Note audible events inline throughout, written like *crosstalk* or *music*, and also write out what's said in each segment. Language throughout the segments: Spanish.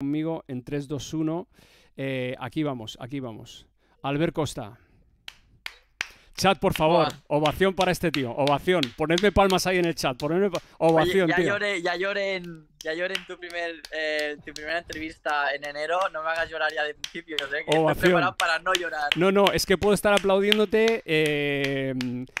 conmigo en 3, 2, 1. aquí vamos, aquí vamos. Albert Costa. Chat, por favor. Ovación para este tío. Ovación. Ponedme palmas ahí en el chat. ovación, ya tío. Lloré, ya lloré en ya lloré eh, en tu, primera entrevista en enero. No me hagas llorar ya de principio, ¿eh? que estoy preparado para no llorar. No, no, es que puedo estar aplaudiéndote eh,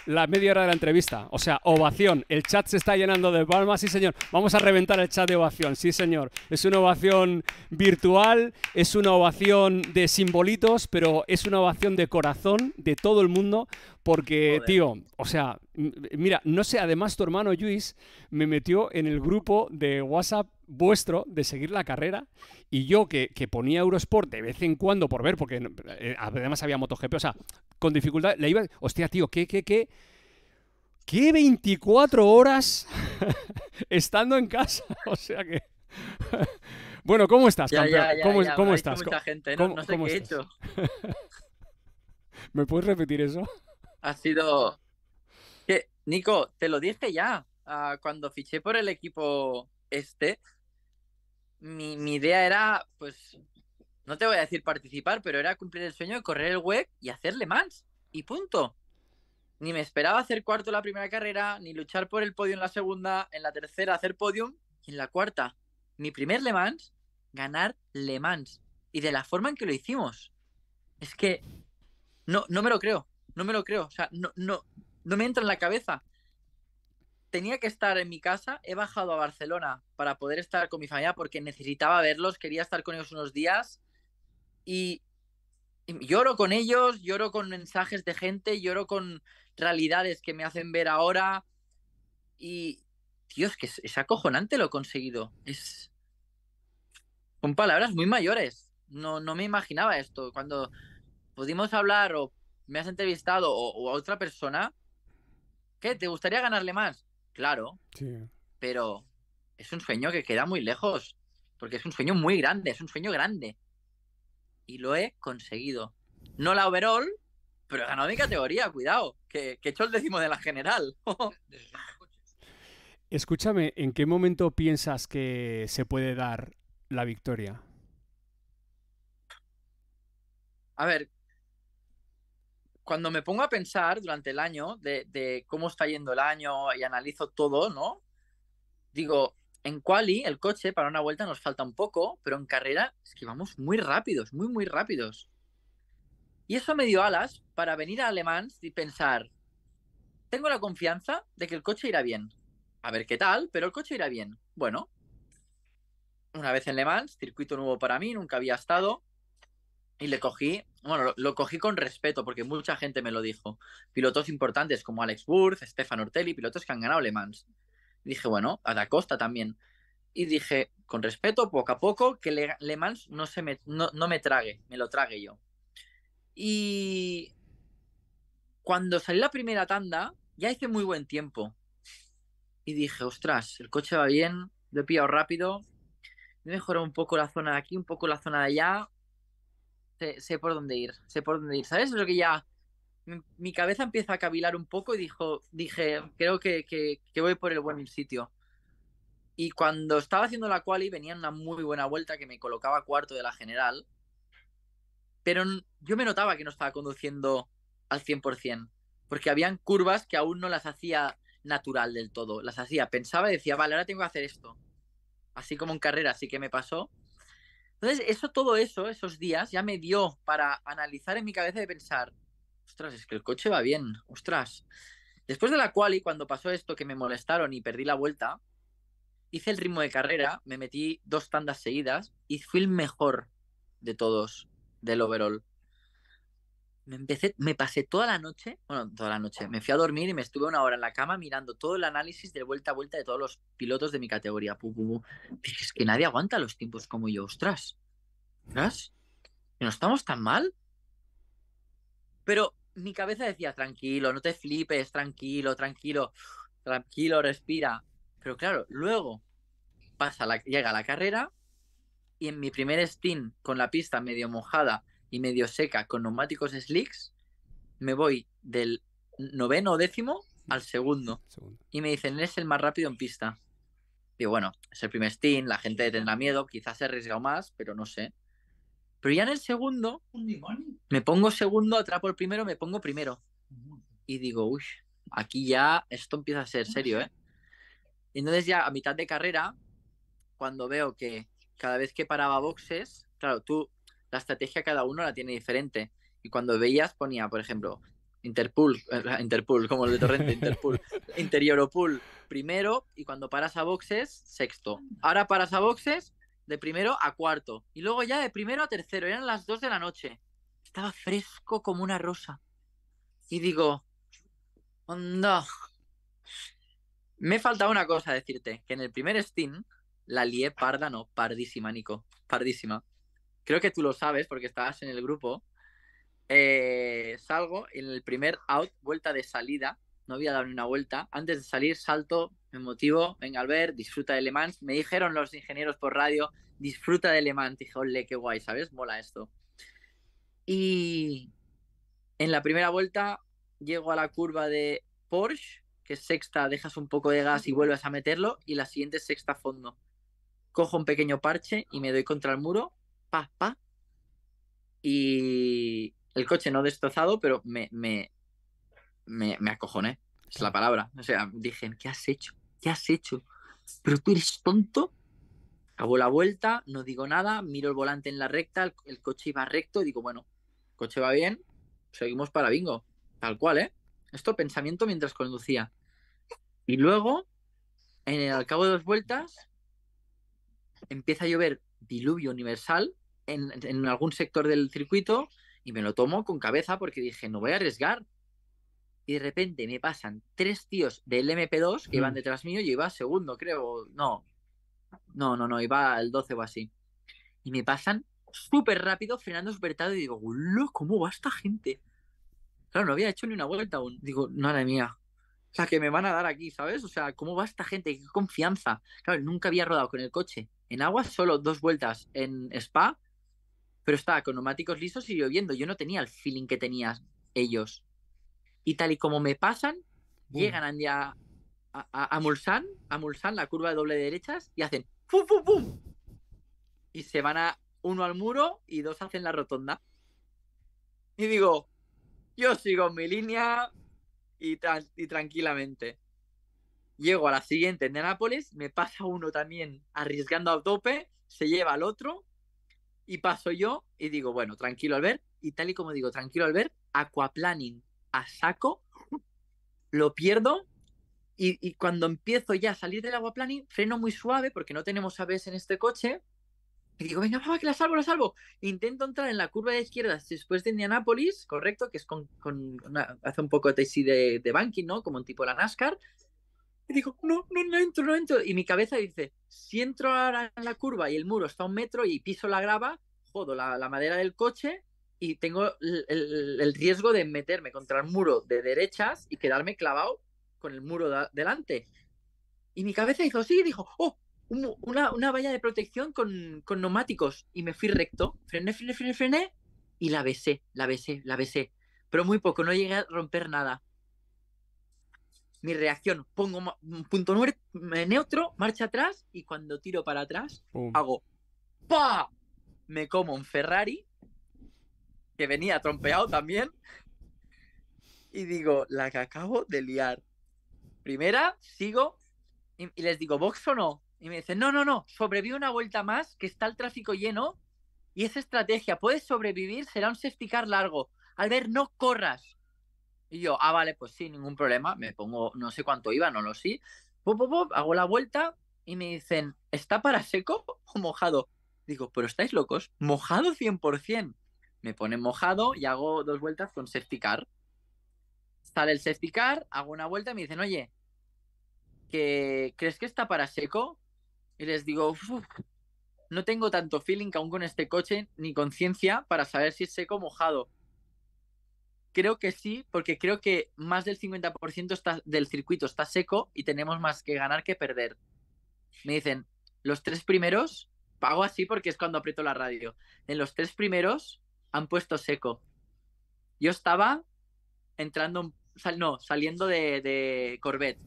la media hora de la entrevista. O sea, ovación. El chat se está llenando de palmas, sí, señor. Vamos a reventar el chat de ovación, sí, señor. Es una ovación virtual, es una ovación de simbolitos, pero es una ovación de corazón de todo el mundo, porque, tío, o sea, Mira, no sé, además tu hermano Luis me metió en el grupo de WhatsApp vuestro de seguir la carrera y yo que, ponía Eurosport de vez en cuando por ver, porque eh, además había MotoGP, o sea, con dificultad, le iba, hostia tío, ¿qué, qué, qué? ¿Qué 24 horas *laughs* estando en casa? *laughs* o sea que... *laughs* bueno, ¿cómo estás, ¿Cómo, ¿cómo estás? ¿no? sé qué he hecho. ¿Me puedes repetir eso? Ha sido Nico, te lo dije ya. Ah, cuando fiché por el equipo este, mi, idea era, pues, no te voy a decir participar, pero era cumplir el sueño de correr el web y hacerle Mans. Y punto. Ni me esperaba hacer cuarto la primera carrera, ni luchar por el podio en la segunda, en la tercera hacer podio, y en la cuarta, mi primer Le Mans, ganar Le Mans. Y de la forma en que lo hicimos. Es que no, no me lo creo, no me lo creo. O sea, no, no, no me entra en la cabeza. Tenía que estar en mi casa, he bajado a Barcelona para poder estar con mi familia porque necesitaba verlos, quería estar con ellos unos días y, lloro con ellos, lloro con mensajes de gente, lloro con realidades que me hacen ver ahora y, Dios, que es, acojonante lo conseguido. Es. Con palabras muy mayores. No, no me imaginaba esto. Cuando pudimos hablar o me has entrevistado o a otra persona, ¿Qué? ¿Te gustaría ganarle más? Claro. Sí. Pero es un sueño que queda muy lejos, porque es un sueño muy grande, es un sueño grande. Y lo he conseguido. No la overall, pero he ganado mi categoría, cuidado, que, que he hecho el décimo de la general. *laughs* Escúchame, ¿en qué momento piensas que se puede dar la victoria? A ver, cuando me pongo a pensar durante el año de, cómo está yendo el año y analizo todo, ¿no? Digo, en quali el coche para una vuelta nos falta un poco, pero en carrera es que vamos muy rápidos, muy, muy rápidos. Y eso me dio alas para venir a Le Mans y pensar, tengo la confianza de que el coche irá bien. A ver qué tal, pero el coche irá bien. Bueno, una vez en Le Mans, circuito nuevo para mí, nunca había estado y le cogí, bueno, lo, cogí con respeto porque mucha gente me lo dijo. Pilotos importantes como Alex Burth, Stefan Ortelli, pilotos que han ganado Le Mans. dije, bueno, a Da Costa también. Y dije, con respeto, poco a poco, que Le, Mans no, se me, no, me trague, me lo trague yo. Y cuando salí la primera tanda, ya hice muy buen tiempo. Y dije, ostras, el coche va bien, lo he pillado rápido, he mejorado un poco la zona de aquí, un poco la zona de allá, sé, por dónde ir, sé por dónde ir. ¿Sabes? Lo que ya mi cabeza empieza a cavilar un poco y dijo, dije, creo que, voy por el buen sitio. Y cuando estaba haciendo la quali venía una muy buena vuelta que me colocaba cuarto de la general, pero yo me notaba que no estaba conduciendo al 100%, porque habían curvas que aún no las hacía natural del todo, las hacía, pensaba y decía, vale, ahora tengo que hacer esto, así como en carrera, así que me pasó, entonces, eso, todo eso, esos días, ya me dio para analizar en mi cabeza y pensar, ostras, es que el coche va bien, ostras. Después de la cual, y cuando pasó esto, que me molestaron y perdí la vuelta, hice el ritmo de carrera, me metí dos tandas seguidas y fui el mejor de todos del overall me empecé, me pasé toda la noche, bueno, toda la noche, me fui a dormir y me estuve una hora en la cama mirando todo el análisis de vuelta a vuelta de todos los pilotos de mi categoría. Es que nadie aguanta los tiempos como yo, ostras. ¿Ostras? ¿No estamos tan mal? Pero mi cabeza decía, tranquilo, no te flipes, tranquilo, tranquilo, tranquilo, respira. Pero claro, luego pasa la, llega la carrera y en mi primer stint con la pista medio mojada y medio seca con neumáticos slicks, me voy del noveno o décimo al segundo. Y me dicen, eres el más rápido en pista. Digo, bueno, es el primer stint, la gente tendrá miedo, quizás se arriesgado más, pero no sé. Pero ya en el segundo, me pongo segundo, atrapo el primero, me pongo primero. Y digo, uy, aquí ya esto empieza a ser serio, ¿eh? Y entonces ya a mitad de carrera, cuando veo que cada vez que paraba boxes, claro, tú la estrategia cada uno la tiene diferente. Y cuando veías ponía, por ejemplo, Interpool, eh, Interpool, como el de Torrente, Interpool, *laughs* Pool. primero, y cuando paras a boxes, sexto. Ahora paras a boxes de primero a cuarto, y luego ya de primero a tercero, eran las dos de la noche. Estaba fresco como una rosa. Y digo, no! Me falta una cosa decirte, que en el primer Steam la lié parda, no, pardísima, Nico, pardísima creo que tú lo sabes porque estabas en el grupo, eh, salgo en el primer out, vuelta de salida, no había dado ni una vuelta, antes de salir salto, me motivo, venga ver, disfruta de Le Mans, me dijeron los ingenieros por radio, disfruta de Le Mans, dije, ole, qué guay, ¿sabes? Mola esto. Y en la primera vuelta llego a la curva de Porsche, que es sexta, dejas un poco de gas y vuelves a meterlo, y la siguiente es sexta fondo. Cojo un pequeño parche y me doy contra el muro pa, pa. Y el coche no destrozado, pero me, me, me, me acojoné. Es la palabra. O sea, dije, ¿qué has hecho? ¿Qué has hecho? Pero tú eres tonto. hago la vuelta, no digo nada, miro el volante en la recta, el, coche iba recto y digo, bueno, el coche va bien, seguimos para bingo. Tal cual, ¿eh? Esto pensamiento mientras conducía. Y luego, en el, al cabo de dos vueltas, empieza a llover diluvio universal en, algún sector del circuito y me lo tomo con cabeza porque dije, no voy a arriesgar. Y de repente me pasan tres tíos del MP2 que iban mm. detrás mío, yo iba segundo, creo, no, no, no, no, iba al 12 o así. Y me pasan súper rápido, frenando súper y digo, ¿cómo va esta gente? Claro, no había hecho ni una vuelta aún. Digo, madre mía. O sea, que me van a dar aquí, ¿sabes? O sea, ¿cómo va esta gente? ¡Qué confianza! Claro, nunca había rodado con el coche. En agua solo dos vueltas. En spa pero estaba con neumáticos lisos y lloviendo. Yo no tenía el feeling que tenían ellos. Y tal y como me pasan, llegan a, a, a, Mulsan, a Mulsan, la curva de doble derechas, y hacen ¡pum, pum, pum! Y se van a uno al muro y dos hacen la rotonda. Y digo, yo sigo en mi línea y, y tranquilamente. Llego a la siguiente en Nápoles, me pasa uno también arriesgando a tope, se lleva al otro y paso yo y digo, bueno, tranquilo al ver, y tal y como digo, tranquilo al ver, aquaplaning a saco, lo pierdo y, cuando empiezo ya a salir del aquaplaning, freno muy suave porque no tenemos aves en este coche. Y digo, venga, va, que la salvo, la salvo. Intento entrar en la curva de izquierdas después de Indianapolis, correcto, que es con, hace un poco de, de, de banking, ¿no? Como un tipo de la NASCAR. Y dijo, no, no, no entro, no entro. Y mi cabeza dice, si entro ahora en la curva y el muro está a un metro y piso la grava, jodo la, madera del coche y tengo el, riesgo de meterme contra el muro de derechas y quedarme clavado con el muro delante. Y mi cabeza dijo sí y dijo, oh, una, una, valla de protección con, con, neumáticos. Y me fui recto, frené, frené, frené, frené y la besé, la besé, la besé. Pero muy poco, no llegué a romper nada mi reacción. Pongo un punto neutro, marcha atrás y cuando tiro para atrás hago ¡Pa! Me como un Ferrari que venía trompeado también y digo, la que acabo de liar. Primera, sigo y, les digo, ¿box o no? Y me dicen, no, no, no, sobrevive una vuelta más que está el tráfico lleno y esa estrategia. Puedes sobrevivir, será un safety car largo. ver, no corras. Y yo, ah, vale, pues sí, ningún problema. Me pongo, no sé cuánto iba, no lo sé. hago la vuelta y me dicen, ¿está para seco o mojado? Digo, pero estáis locos, mojado 100%. Me ponen mojado y hago dos vueltas con safety car. Sale el safety car, hago una vuelta y me dicen, oye, ¿que ¿crees que está para seco? Y les digo, no tengo tanto feeling aún con este coche ni conciencia para saber si es seco o mojado. Creo que sí, porque creo que más del 50% del circuito está seco y tenemos más que ganar que perder. Me dicen, los tres primeros, pago así porque es cuando aprieto la radio, en los tres primeros han puesto seco. Yo estaba entrando, sal, no, saliendo de, de Corvette.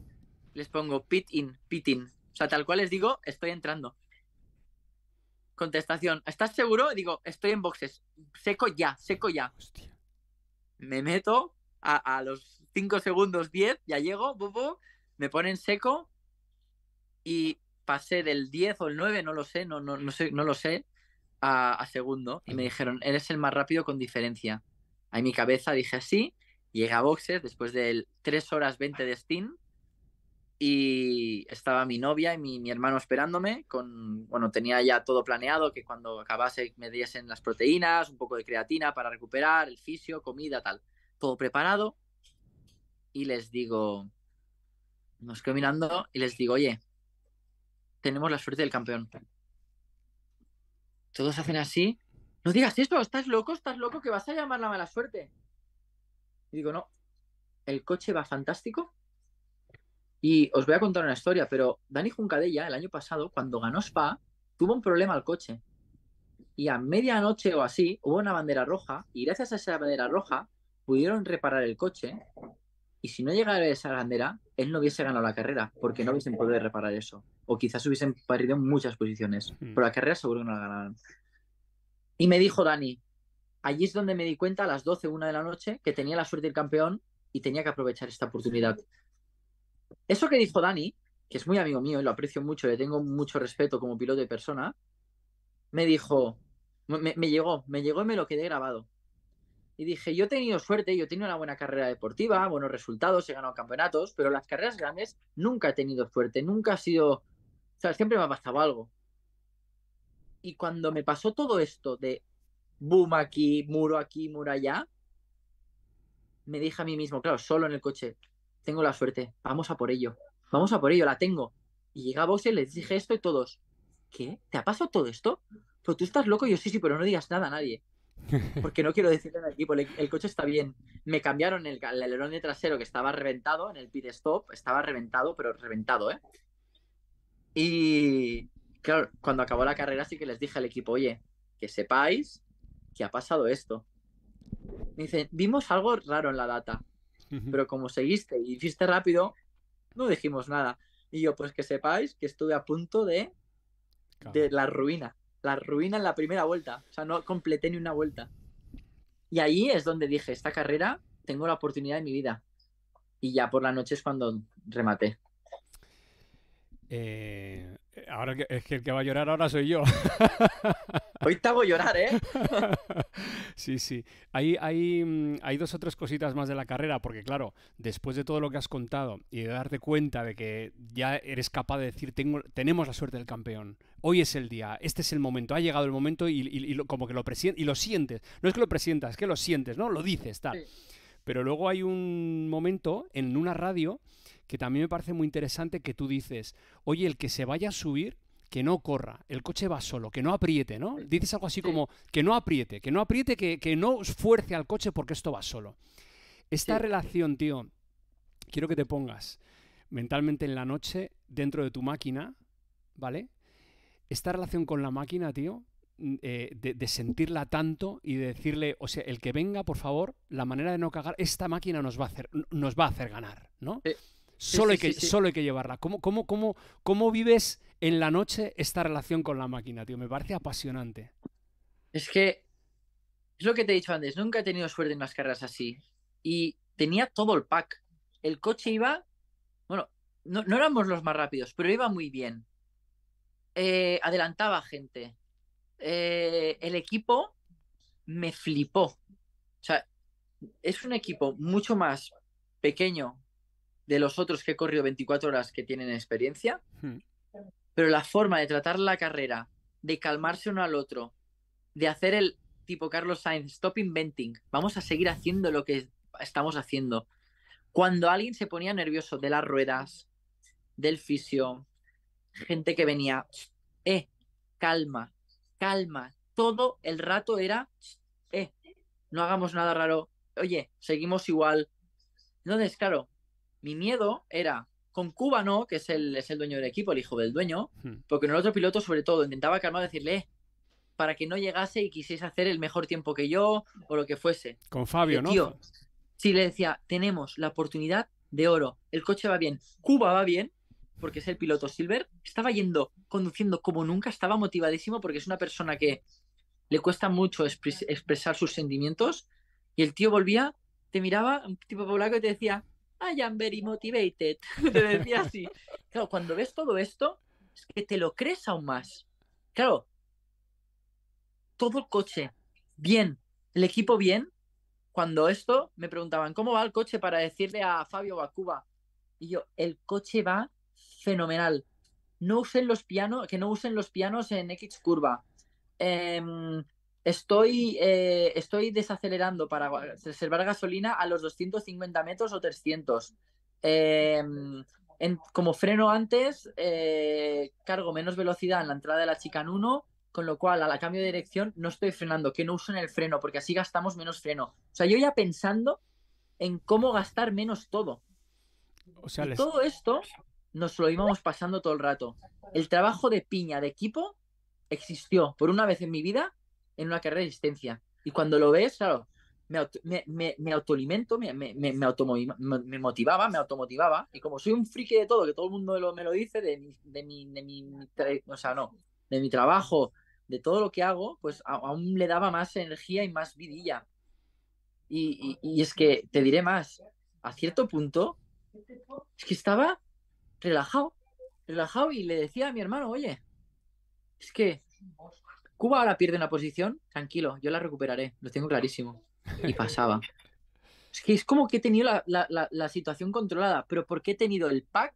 Les pongo pit in, pit in. O sea, tal cual les digo, estoy entrando contestación. ¿Estás seguro? Digo, estoy en boxes. Seco ya, seco ya me meto a, los 5 segundos 10, ya llego, bobo, me ponen seco y pasé del 10 o el 9, no lo sé, no, no, sé, no lo sé, a, segundo. Y me dijeron, eres el más rápido con diferencia. Ahí mi cabeza dije así, llegué a boxes después de 3 horas 20 de Steam y estaba mi novia y mi, hermano esperándome. Con, bueno, tenía ya todo planeado, que cuando acabase me diesen las proteínas, un poco de creatina para recuperar, el fisio, comida, tal. Todo preparado. Y les digo, nos quedo mirando y les digo, oye, tenemos la suerte del campeón. Todos hacen así. No digas esto, estás loco, estás loco, que vas a llamar la mala suerte. Y digo, no, el coche va fantástico y os voy a contar una historia, pero Dani Juncadella, el año pasado, cuando ganó Spa, tuvo un problema al coche. Y a medianoche o así hubo una bandera roja, y gracias a esa bandera roja pudieron reparar el coche. Y si no llegara esa bandera, él no hubiese ganado la carrera, porque no hubiesen podido reparar eso. O quizás hubiesen perdido muchas posiciones, hmm. pero la carrera seguro que no la ganaron. Y me dijo Dani, allí es donde me di cuenta a las 12, 1 de la noche, que tenía la suerte del campeón y tenía que aprovechar esta oportunidad. Eso que dijo Dani, que es muy amigo mío y lo aprecio mucho, le tengo mucho respeto como piloto y persona, me dijo, me, llegó, me llegó y me lo quedé grabado. Y dije, yo he tenido suerte, yo he tenido una buena carrera deportiva, buenos resultados, he ganado campeonatos, pero las carreras grandes nunca he tenido suerte, nunca ha sido, o sea, siempre me ha pasado algo. Y cuando me pasó todo esto de boom aquí, muro aquí, muro allá, me dije a mí mismo, claro, solo en el coche, tengo la suerte, vamos a por ello, vamos a por ello, la tengo. Y llega y les dije esto y todos, ¿qué? ¿Te ha pasado todo esto? Pero tú estás loco, yo sí, sí, pero no digas nada a nadie. *laughs* Porque no quiero decirle al equipo, el, coche está bien. Me cambiaron el, el alerón de trasero que estaba reventado en el pit stop, estaba reventado, pero reventado, ¿eh? Y claro, cuando acabó la carrera sí que les dije al equipo, oye, que sepáis que ha pasado esto. Me dicen, vimos algo raro en la data pero como seguiste y hiciste rápido, no dijimos nada. Y yo, pues que sepáis que estuve a punto de, de la ruina, la ruina en la primera vuelta, o sea, no completé ni una vuelta. Y ahí es donde dije, esta carrera tengo la oportunidad de mi vida. Y ya por la noche es cuando rematé. Eh, Ahora es que el que va a llorar ahora soy yo. *laughs* Hoy te hago llorar, ¿eh? *laughs* Sí, sí. Mm, hay, dos o tres cositas más de la carrera, porque claro, después de todo lo que has contado y de darte cuenta de que ya eres capaz de decir, tengo, tenemos la suerte del campeón, hoy es el día, este es el momento, ha llegado el momento y, como que lo y lo sientes. No es que lo presientas, es que lo sientes, ¿no? Lo dices, tal. Pero luego hay un momento en una radio que también me parece muy interesante que tú dices, oye, el que se vaya a subir, que no corra, el coche va solo, que no apriete, ¿no? Dices algo así como, que no apriete, que no apriete, que, no fuerce al coche porque esto va solo. Esta relación, tío, quiero que te pongas mentalmente en la noche dentro de tu máquina, ¿vale? Esta relación con la máquina, tío, mm, eh, de, sentirla tanto y de decirle, o sea, el que venga, por favor, la manera de no cagar, esta máquina nos va a hacer, nos va a hacer ganar, ¿no? solo, hay que, llevarla. ¿Cómo, cómo, cómo, ¿Cómo vives en la noche esta relación con la máquina, tío? Me parece apasionante. Es que es lo que te he dicho antes, nunca he tenido suerte en las carreras así. Y tenía todo el pack. El coche iba, bueno, no, no éramos los más rápidos, pero iba muy bien. Eh, adelantaba gente. Eh, el equipo me flipó. O sea, es un equipo mucho más pequeño de los otros que he corrido 24 horas que tienen experiencia, hmm. pero la forma de tratar la carrera, de calmarse uno al otro, de hacer el tipo Carlos Sainz, stop inventing, vamos a seguir haciendo lo que estamos haciendo. Cuando alguien se ponía nervioso de las ruedas, del fisio, gente que venía, eh, calma, calma, todo el rato era, eh, no hagamos nada raro, oye, seguimos igual. Entonces, claro, mi miedo era con Cuba no, que es el, el dueño del equipo, el hijo del dueño, hmm. porque en el otro piloto sobre todo intentaba calmar decirle eh, para que no llegase y quisiese hacer el mejor tiempo que yo o lo que fuese. Con Fabio, ¿no? sí, le decía, tenemos la oportunidad de oro, el coche va bien, Cuba va bien, porque es el piloto Silver, estaba yendo, conduciendo como nunca, estaba motivadísimo porque es una persona que le cuesta mucho expresar sus sentimientos y el tío volvía, te miraba, un tipo polaco y te decía, I am very motivated. Te *laughs* decía así. Claro, cuando ves todo esto, es que te lo crees aún más. Claro, todo el coche, bien, el equipo bien. Cuando esto me preguntaban, ¿cómo va el coche para decirle a Fabio bacuba Y yo, el coche va fenomenal. No usen los pianos, que no usen los pianos en X curva. Em, Estoy, eh, estoy desacelerando para reservar gasolina a los 250 metros o 300. Em, como freno antes, eh, cargo menos velocidad en la entrada de la en uno, con lo cual a la cambio de dirección no estoy frenando, que no uso en el freno, porque así gastamos menos freno. O sea, yo ya pensando en cómo gastar menos todo. todo esto nos lo íbamos pasando todo el rato. El trabajo de piña de equipo existió por una vez en mi vida en una carrera de resistencia. Y cuando lo ves, claro, me, auto, me, me, me, me, motivaba, me automotivaba. Y como soy un friki de todo, que todo el mundo lo, me lo, dice, de mi, de mi, de mi o sea, no, de mi trabajo, de todo lo que hago, pues aún le daba más energía y más vidilla. y es que te diré más, a cierto punto, es que estaba relajado, relajado y le decía a mi hermano, oye, es que Cuba ahora pierde una posición, tranquilo, yo la recuperaré, lo tengo clarísimo. Y pasaba. *laughs* Es que es como que he tenido la, situación controlada, pero porque he tenido el pack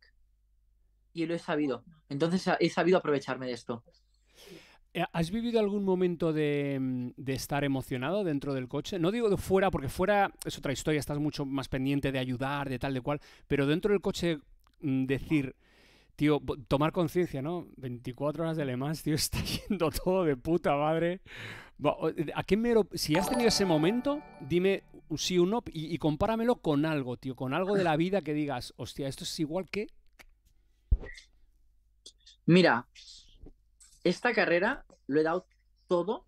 y lo he sabido. Entonces ah, he sabido aprovecharme de esto. Eh, ¿Has vivido algún momento de, mm, de, estar emocionado dentro del coche? No digo de fuera, porque fuera es otra historia, estás mucho más pendiente de ayudar, de tal, de cual, pero dentro del coche mm, decir, Tío, tomar conciencia, ¿no? 24 horas de Le tío, *laughs* está yendo todo de puta madre. Eh, ¿A Si has tenido ese momento, dime si sí o no y, y compáramelo con algo, tío, con algo de la vida que digas, hostia, esto es igual que... Mira, esta carrera lo he dado todo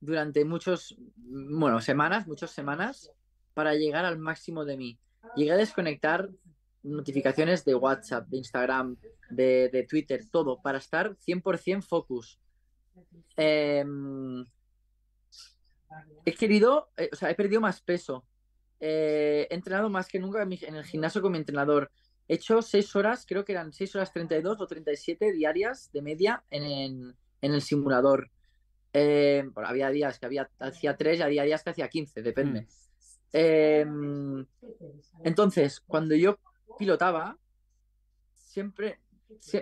durante muchos, bueno, semanas, muchas semanas, para llegar al máximo de mí. Llegué a desconectar notificaciones de WhatsApp, de Instagram, de, Twitter, todo, para estar 100% focus. Em, he querido, eh, o sea, he perdido más peso. Eh, he entrenado más que nunca en el gimnasio con mi entrenador. He hecho 6 horas, creo que eran 6 horas 32 o 37 diarias de media en, el simulador. Eh, había días que había, hacía 3 y había días que hacía 15, depende. Mm. Em, entonces, cuando yo pilotaba, siempre,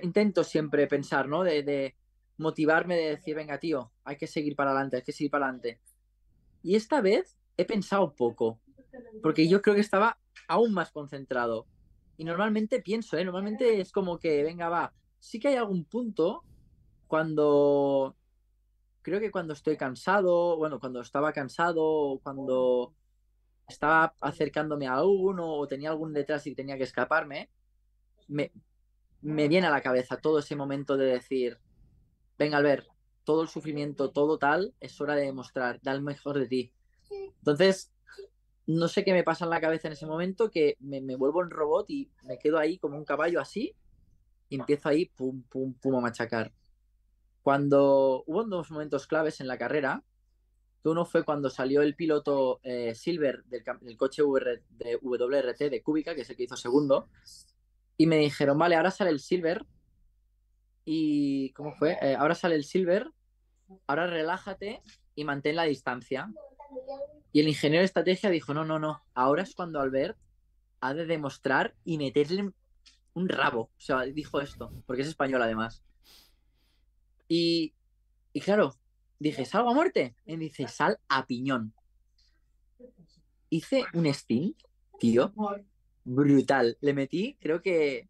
intento siempre pensar, ¿no? De, de, motivarme, de decir, venga, tío, hay que seguir para adelante, hay que seguir para adelante. Y esta vez he pensado poco, porque yo creo que estaba aún más concentrado. Y normalmente pienso, ¿eh? Normalmente es como que, venga, va, sí que hay algún punto cuando creo que cuando estoy cansado, bueno, cuando estaba cansado, cuando estaba acercándome a uno o tenía algún detrás y tenía que escaparme, me, me viene a la cabeza todo ese momento de decir, venga ver todo el sufrimiento, todo tal, es hora de demostrar, da el mejor de ti. Entonces, no sé qué me pasa en la cabeza en ese momento, que me, me vuelvo un robot y me quedo ahí como un caballo así, y empiezo ahí, pum, pum, pum, a machacar. Cuando hubo dos momentos claves en la carrera, uno fue cuando salió el piloto eh, Silver del, coche de WRT de Cúbica, que es el que hizo segundo, y me dijeron, vale, ahora sale el Silver, y ¿cómo fue? Eh, ahora sale el Silver, ahora relájate y mantén la distancia. Y el ingeniero de estrategia dijo, no, no, no, ahora es cuando Albert ha de demostrar y meterle un rabo. O sea, dijo esto, porque es español además. Y, y claro, Dije, ¿salgo a muerte? Y dice, sal a piñón. Hice un steam, tío, brutal. Le metí, creo que.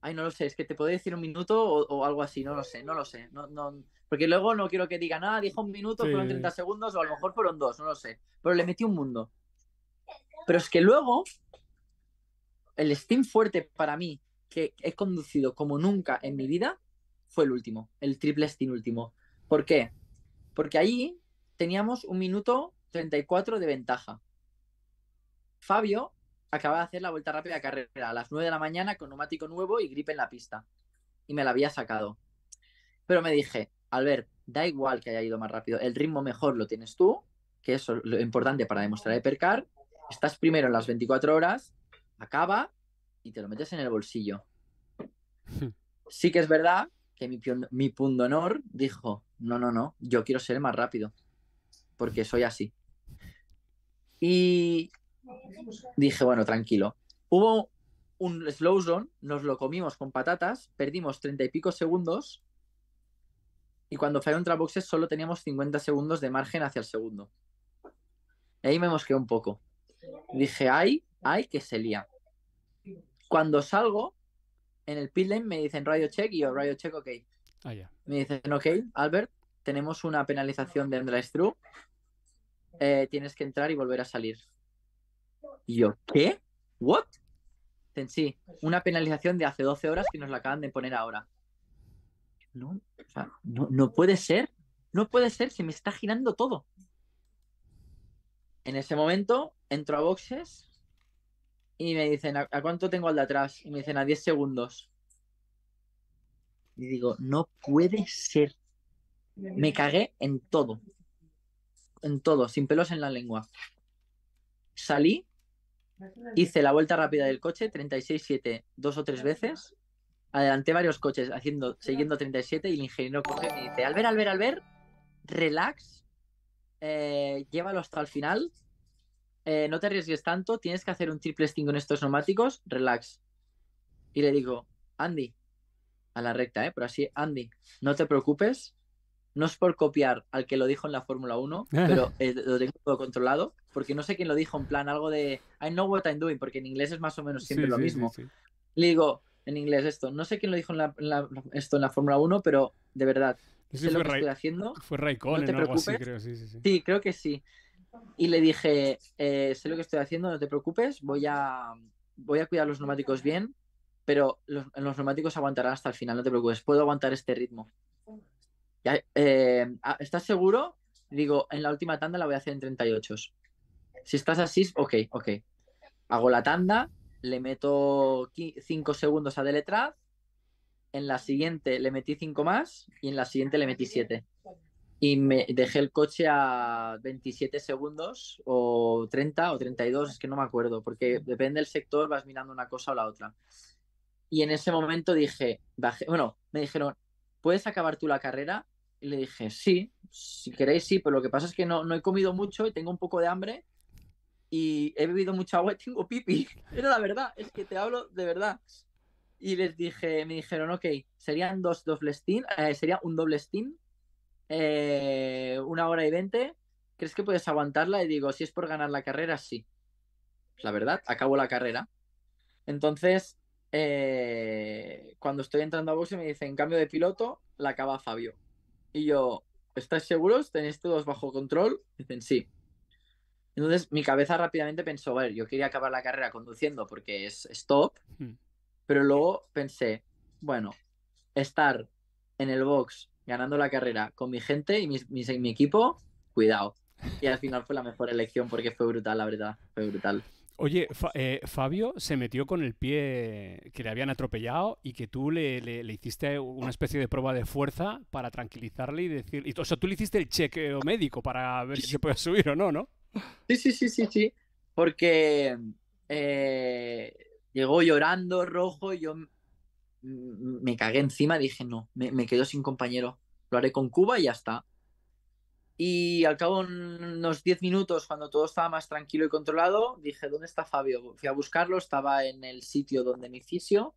Ay, no lo sé, es que te puedo decir un minuto o, algo así, no lo sé, no lo sé. No, no... Porque luego no quiero que diga nada dijo un minuto, fueron 30 segundos o a lo mejor fueron dos, no lo sé. Pero le metí un mundo. Pero es que luego, el Steam fuerte para mí, que he conducido como nunca en mi vida, fue el último, el triple Steam último. ¿Por qué? Porque ahí teníamos un minuto 34 de ventaja. Fabio acaba de hacer la vuelta rápida de carrera a las 9 de la mañana con neumático nuevo y gripe en la pista. Y me la había sacado. Pero me dije, Albert, da igual que haya ido más rápido, el ritmo mejor lo tienes tú, que es lo importante para demostrar percar. Estás primero en las 24 horas, acaba y te lo metes en el bolsillo. *laughs* Sí que es verdad que mi, pundonor dijo, no, no, no, yo quiero ser más rápido, porque soy así. Y dije, bueno, tranquilo. Hubo un slow zone, nos lo comimos con patatas, perdimos treinta y pico segundos y cuando falló un boxes solo teníamos 50 segundos de margen hacia el segundo. Ahí me mosqueé un poco. Dije, ay, ay, que se lía. Cuando salgo, en el pitlane me dicen radio check y yo radio check ok. Ah, me dicen, ok, Albert, tenemos una penalización de Andrés True. Eh, tienes que entrar y volver a salir. yo, ¿qué? ¿What? Sí, una penalización de hace 12 horas que nos la acaban de poner ahora. No, no puede ser. No puede ser, se me está girando todo. En ese momento entro a boxes, y me dicen, ¿a, cuánto tengo al de atrás? Y me dicen, a 10 segundos. Y digo, no puede ser. Me cagué en todo. En todo, sin pelos en la lengua. Salí, hice la vuelta rápida del coche, 36-7, dos o tres veces. Adelanté varios coches haciendo, siguiendo 37 y el ingeniero coge y me dice, Albert, Albert, Albert, relax, eh, llévalo hasta el final eh, no te arriesgues tanto, tienes que hacer un triple sting con estos neumáticos, relax. Y le digo, Andy, a la recta, ¿eh? pero así, Andy, no te preocupes, no es por copiar al que lo dijo en la Fórmula 1, *laughs* pero eh, lo tengo todo controlado, porque no sé quién lo dijo, en plan algo de, I know what I'm doing, porque en inglés es más o menos siempre lo mismo. le digo, en inglés esto, no sé quién lo dijo en la, esto en la Fórmula 1, pero de verdad, sé lo que estoy haciendo. Fue Raikkonen no te preocupes. Así, creo, sí, creo que sí y le dije, eh, sé lo que estoy haciendo, no te preocupes, voy a, voy a cuidar los neumáticos bien, pero los, los neumáticos aguantarán hasta el final, no te preocupes, puedo aguantar este ritmo. Eh, ah, ¿Estás seguro? Digo, en la última tanda la voy a hacer en 38. Si estás así, ok, ok. Hago la tanda, le meto 5 segundos a Deletraz, en la siguiente le metí 5 más y en la siguiente le metí 7 y me dejé el coche a 27 segundos o 30 o 32, es que no me acuerdo, porque depende del sector, vas mirando una cosa o la otra. Y en ese momento dije, bueno, me dijeron, ¿puedes acabar tú la carrera? Y le dije, sí, si queréis sí, pero lo que pasa es que no, no he comido mucho y tengo un poco de hambre y he bebido mucha agua y tengo pipi. *laughs* Era la verdad, es que te hablo de verdad. Y les dije, me dijeron, ok, serían dos dobles steam, eh, sería un doble steam eh, una hora y veinte, ¿crees que puedes aguantarla? Y digo, si es por ganar la carrera, sí. Pues la verdad, acabo la carrera. Entonces, eh, cuando estoy entrando a boxe me dicen, cambio de piloto, la acaba Fabio. Y yo, ¿estáis seguros? ¿Tenéis todos bajo control? Dicen, sí. Entonces mi cabeza rápidamente pensó, ver yo quería acabar la carrera conduciendo porque es stop, hmm. pero luego pensé, bueno, estar en el box ganando la carrera con mi gente y mi, mi, equipo, cuidado. Y al final fue la mejor elección porque fue brutal, la verdad, fue brutal. Oye, eh, Fabio se metió con el pie que le habían atropellado y que tú le, hiciste una especie de prueba de fuerza para tranquilizarle y decir... o sea, tú le hiciste el chequeo médico para ver si se puede subir o no, ¿no? Sí, sí, sí, sí, sí. Porque eh, llegó llorando, rojo, y yo me cagué encima, dije, no, me, quedo sin compañero, lo haré con Cuba y ya está. Y al cabo de unos 10 minutos, cuando todo estaba más tranquilo y controlado, dije, ¿dónde está Fabio? Fui a buscarlo, estaba en el sitio donde mi fisio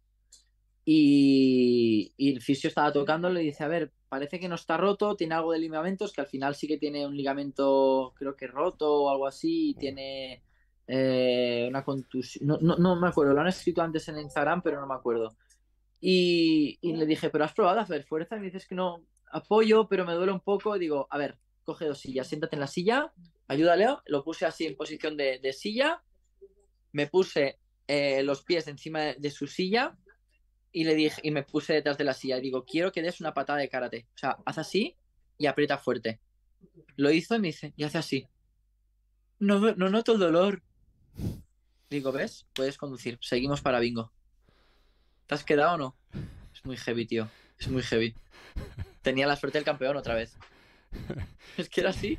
y, el fisio estaba tocando, le dice, a ver, parece que no está roto, tiene algo de ligamentos, que al final sí que tiene un ligamento, creo que roto o algo así, mm. tiene eh, una contusión, no, no me acuerdo, lo han escrito antes en Instagram, pero no me acuerdo. Y, le dije, pero has probado a hacer fuerza. Y me dices que no, apoyo, pero me duele un poco. digo, a ver, coge dos sillas, siéntate en la silla, ayúdale. Lo puse así en posición de, silla. Me puse eh, los pies encima de, su silla y le dije, y me puse detrás de la silla. digo, quiero que des una patada de karate. O sea, haz así y aprieta fuerte. Lo hizo y me dice, y hace así. no noto el dolor. Digo, ¿ves? Puedes conducir. Seguimos para bingo. ¿Te has quedado o no? Es muy heavy, tío. Es muy heavy. Tenía la suerte del campeón otra vez. es que era así.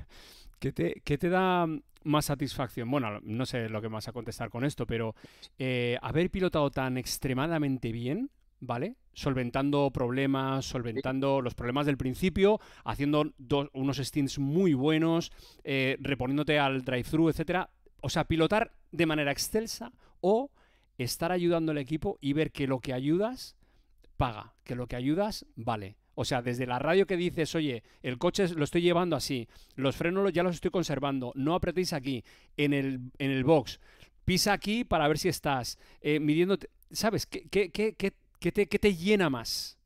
¿Qué te, da más satisfacción? Bueno, no sé lo que vas a contestar con esto, pero eh, haber pilotado tan extremadamente bien, ¿vale? Solventando problemas, solventando los problemas del principio, haciendo unos stints muy buenos, eh, reponiéndote al drive-thru, etcétera. O sea, pilotar de manera excelsa o estar ayudando al equipo y ver que lo que ayudas paga, que lo que ayudas vale. O sea, desde la radio que dices, oye, el coche lo estoy llevando así, los frenos ya los estoy conservando, no apretéis aquí, en el, en el box, pisa aquí para ver si estás, eh, midiéndote, ¿sabes? ¿Qué, qué, te, te, llena más?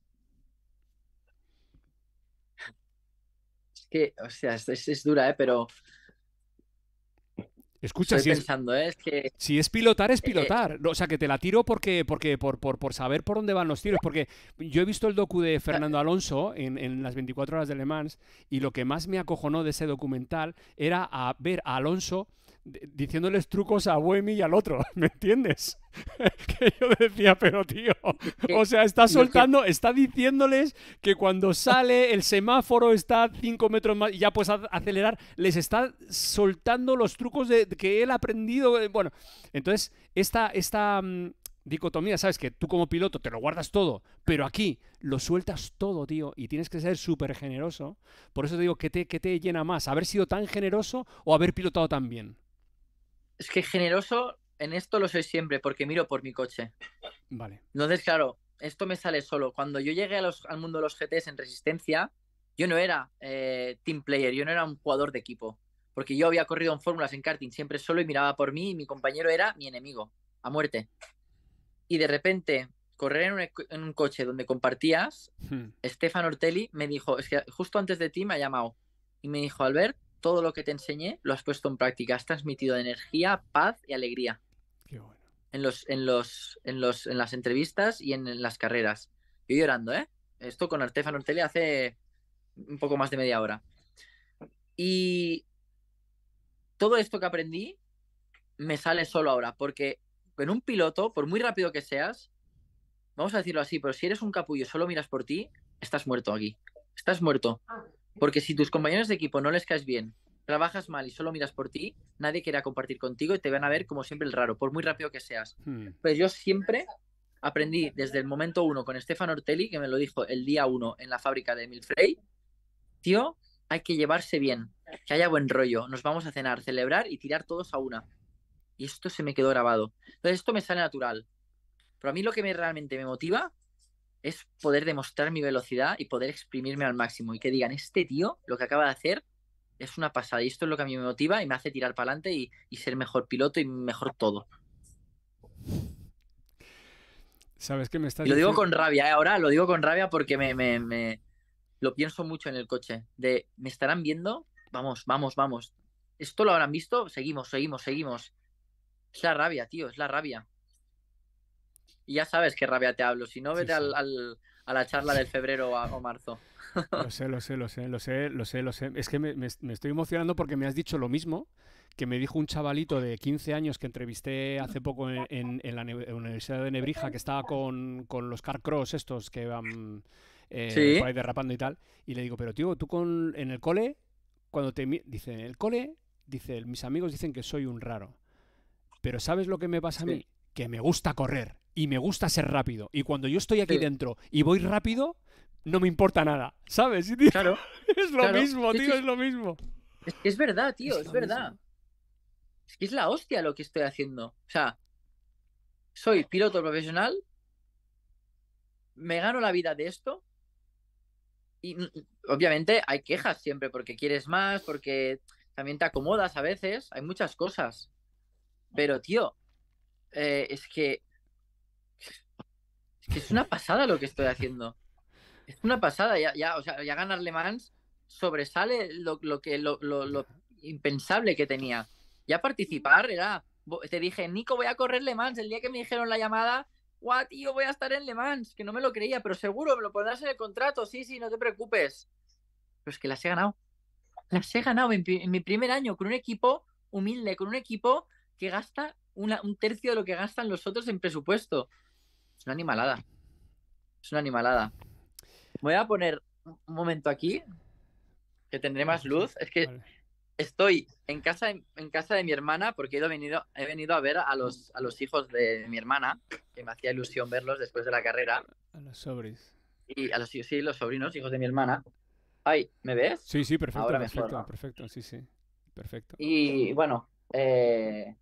Es que, o sea, es, es dura, ¿eh? Pero Escucha, si ¿eh? es, que... si es pilotar, es eh, eh, pilotar. o sea, que te la tiro porque, porque por, por, por, saber por dónde van los tiros. Porque yo he visto el docu de Fernando Alonso en, en, las 24 horas de Le Mans y lo que más me acojonó de ese documental era a ver a Alonso diciéndoles trucos a Boemi y al otro, *laughs* ¿me entiendes? *laughs* que yo decía, pero tío, o sea, está soltando, está diciéndoles que cuando sale el semáforo está 5 metros más y ya pues acelerar, les está soltando los trucos de, que él ha aprendido. Eh, bueno, entonces, esta, esta mm, dicotomía, ¿sabes? Que tú como piloto te lo guardas todo, pero aquí lo sueltas todo, tío, y tienes que ser súper generoso. Por eso te digo, que te, qué te llena más? ¿Haber sido tan generoso o haber pilotado tan bien? Es que generoso en esto lo soy siempre, porque miro por mi coche. Vale. Entonces, claro, esto me sale solo. Cuando yo llegué los, al mundo de los GTs en resistencia, yo no era eh, team player, yo no era un jugador de equipo. Porque yo había corrido en fórmulas, en karting, siempre solo y miraba por mí y mi compañero era mi enemigo, a muerte. Y de repente, correr en un, coche donde compartías, hmm. Stefan Ortelli me dijo, es que justo antes de ti me ha llamado y me dijo, Albert, todo lo que te enseñé lo has puesto en práctica. Has transmitido energía, paz y alegría. Qué bueno. En, los, en, los, en, los, en las entrevistas y en, las carreras. Yo llorando, ¿eh? Esto con Artefano Ortelli hace un poco más de media hora. Y todo esto que aprendí me sale solo ahora, porque en un piloto, por muy rápido que seas, vamos a decirlo así, pero si eres un capullo y solo miras por ti, estás muerto aquí. Estás muerto. Ah. Porque si tus compañeros de equipo no les caes bien, trabajas mal y solo miras por ti, nadie querrá compartir contigo y te van a ver como siempre el raro, por muy rápido que seas. Hmm. pues yo siempre aprendí desde el momento uno con Estefan Ortelli, que me lo dijo el día uno en la fábrica de Milfrey, tío, hay que llevarse bien, que haya buen rollo, nos vamos a cenar, celebrar y tirar todos a una. Y esto se me quedó grabado. Entonces esto me sale natural. Pero a mí lo que me, realmente me motiva es poder demostrar mi velocidad y poder exprimirme al máximo y que digan, este tío lo que acaba de hacer es una pasada y esto es lo que a mí me motiva y me hace tirar para adelante y, ser mejor piloto y mejor todo. ¿Sabes qué me estás y Lo digo con rabia, ¿eh? ahora lo digo con rabia porque me, me, me, lo pienso mucho en el coche. De, ¿me estarán viendo? Vamos, vamos, vamos. ¿Esto lo habrán visto? Seguimos, seguimos, seguimos. Es la rabia, tío, es la rabia y ya sabes qué rabia te hablo. Si no, vete Al, a la charla del febrero o, marzo. Lo *laughs* sé, lo sé, lo sé, lo sé, lo sé, lo sé. Es que me, estoy emocionando porque me has dicho lo mismo que me dijo un chavalito de 15 años que entrevisté hace poco en, la Universidad de Nebrija, que estaba con, los carcross estos que van eh, por ahí derrapando y tal. Y le digo, pero tío, tú con, en el cole, cuando te... Dice, en el cole, dice, mis amigos dicen que soy un raro. Pero ¿sabes lo que me pasa a mí? Que me gusta correr y me gusta ser rápido. Y cuando yo estoy aquí dentro y voy rápido, no me importa nada, ¿sabes? *laughs* Claro. es lo mismo, tío, es, lo mismo. Es, verdad, tío, es, verdad. Es que es la hostia lo que estoy haciendo. O sea, soy piloto profesional, me gano la vida de esto. Y obviamente hay quejas siempre porque quieres más, porque también te acomodas a veces, hay muchas cosas. Pero, tío, eh, es que es una pasada lo que estoy haciendo. Es una pasada. Ya, ya, o sea, ya ganar Le Mans sobresale lo, que, lo, lo, impensable que tenía. Ya participar era. Te dije, Nico, voy a correr Le Mans. El día que me dijeron la llamada, guau, tío, voy a estar en Le Mans. Que no me lo creía, pero seguro me lo pondrás en el contrato. Sí, sí, no te preocupes. Pero es que las he ganado. Las he ganado en, mi primer año con un equipo humilde, con un equipo que gasta un tercio de lo que gastan los otros en presupuesto. Es una animalada. Es una animalada. Voy a poner un momento aquí, que tendré más luz. Es que estoy en casa, en casa de mi hermana porque he venido, he venido a ver a los, a los hijos de mi hermana, que me hacía ilusión verlos después de la carrera. A los sobris. Y a los, sí, los sobrinos, hijos de mi hermana. Ay, ¿me ves? Sí, sí, perfecto, perfecto, perfecto, sí, sí, perfecto. Y bueno, eh,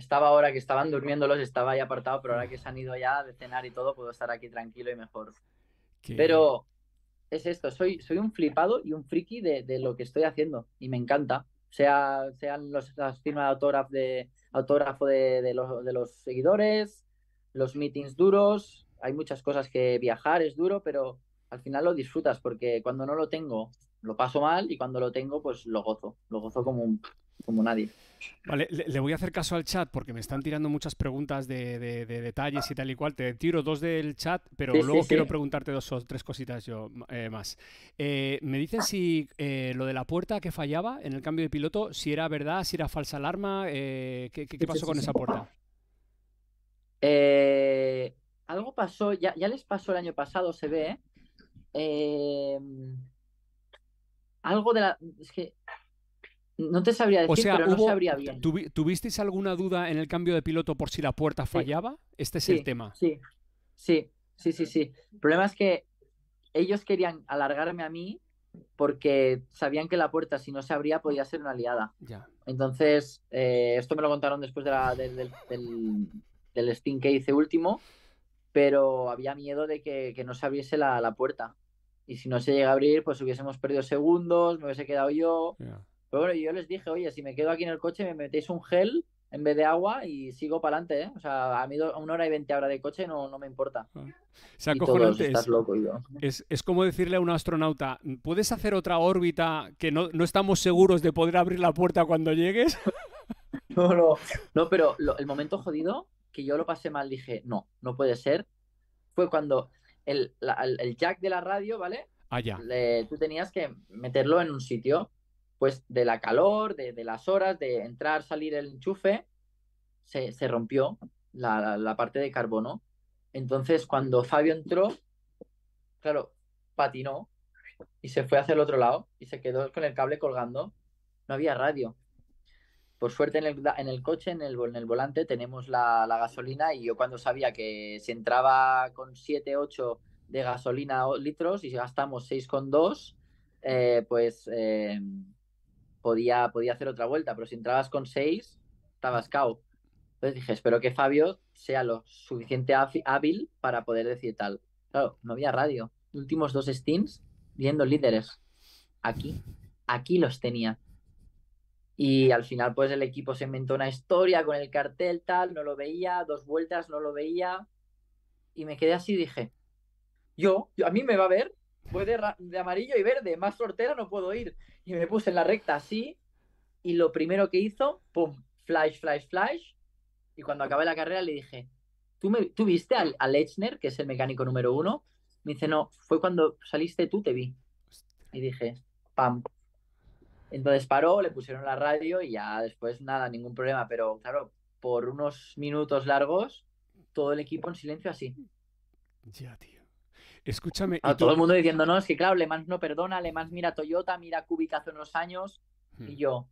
estaba ahora que estaban durmiéndolos, estaba ahí apartado, pero ahora que se han ido ya de cenar y todo, puedo estar aquí tranquilo y mejor. Pero es esto, soy, soy un flipado y un friki de, lo que estoy haciendo y me encanta. Sea, sean los, las firmas de autógrafo, de, autógrafo de, de, los, de los seguidores, los meetings duros, hay muchas cosas que viajar es duro, pero al final lo disfrutas porque cuando no lo tengo lo paso mal y cuando lo tengo, pues lo gozo, lo gozo como como nadie. Vale, le, voy a hacer caso al chat porque me están tirando muchas preguntas de, detalles y tal y cual. Te tiro dos del chat, pero luego quiero preguntarte dos o tres cositas yo eh, más. Eh, me dicen si eh, lo de la puerta que fallaba en el cambio de piloto, si era verdad, si era falsa alarma, ¿qué, pasó con esa puerta? algo pasó, ya, ya, les pasó el año pasado, se ve. Eh, algo de la... Es que no te sabría decir, pero no sabría bien. ¿Tuvisteis alguna duda en el cambio de piloto por si la puerta fallaba? Este es el tema. Sí, sí, sí, sí, sí. El problema es que ellos querían alargarme a mí porque sabían que la puerta, si no se abría, podía ser una liada. Ya. Entonces, eh, esto me lo contaron después de la, del, del, Steam que hice último, pero había miedo de que, no se abriese la, la puerta. Y si no se llega a abrir, pues hubiésemos perdido segundos, me hubiese quedado yo. Pero bueno, yo les dije, oye, si me quedo aquí en el coche, me metéis un gel en vez de agua y sigo para adelante, ¿eh? O sea, a mí una hora y veinte horas de coche no, no me importa. Ah. se han antes Es, como decirle a un astronauta, ¿puedes hacer otra órbita que no, estamos seguros de poder abrir la puerta cuando llegues? *laughs* no, no, no, pero el momento jodido que yo lo pasé mal, dije, no, no puede ser, fue cuando el, jack de la radio, ¿vale? Ah, tú tenías que meterlo en un sitio, pues de la calor, de, las horas, de entrar, salir el enchufe, se, rompió la, parte de carbono. Entonces, cuando Fabio entró, claro, patinó y se fue hacia el otro lado y se quedó con el cable colgando. No había radio por suerte en el, coche, en el, volante, tenemos la, gasolina y yo cuando sabía que si entraba con 7, 8 de gasolina litros y si gastamos 6,2, eh, pues em, podía, podía hacer otra vuelta, pero si entrabas con 6, estabas cao. Entonces dije, espero que Fabio sea lo suficiente hábil para poder decir tal. Claro, no había radio. Últimos dos stints viendo líderes. Aquí, aquí los tenía. Y al final, pues el equipo se inventó una historia con el cartel, tal, no lo veía, dos vueltas, no lo veía. Y me quedé así y dije, yo, a mí me va a ver, voy de, amarillo y verde, más sortera no puedo ir. Y me puse en la recta así, y lo primero que hizo, pum, flash, flash, flash. Y cuando acabé la carrera le dije, ¿tú, me, ¿tú viste al, a Lechner, que es el mecánico número uno? Me dice, no, fue cuando saliste tú, te vi. Y dije, pam, entonces paró, le pusieron la radio y ya después nada, ningún problema. Pero claro, por unos minutos largos, todo el equipo en silencio así. Ya, tío. Escúchame. A todo el mundo diciéndonos que, claro, Le Mans no perdona, Le Mans mira Toyota, mira a Kubica hace unos años. Y hmm. yo,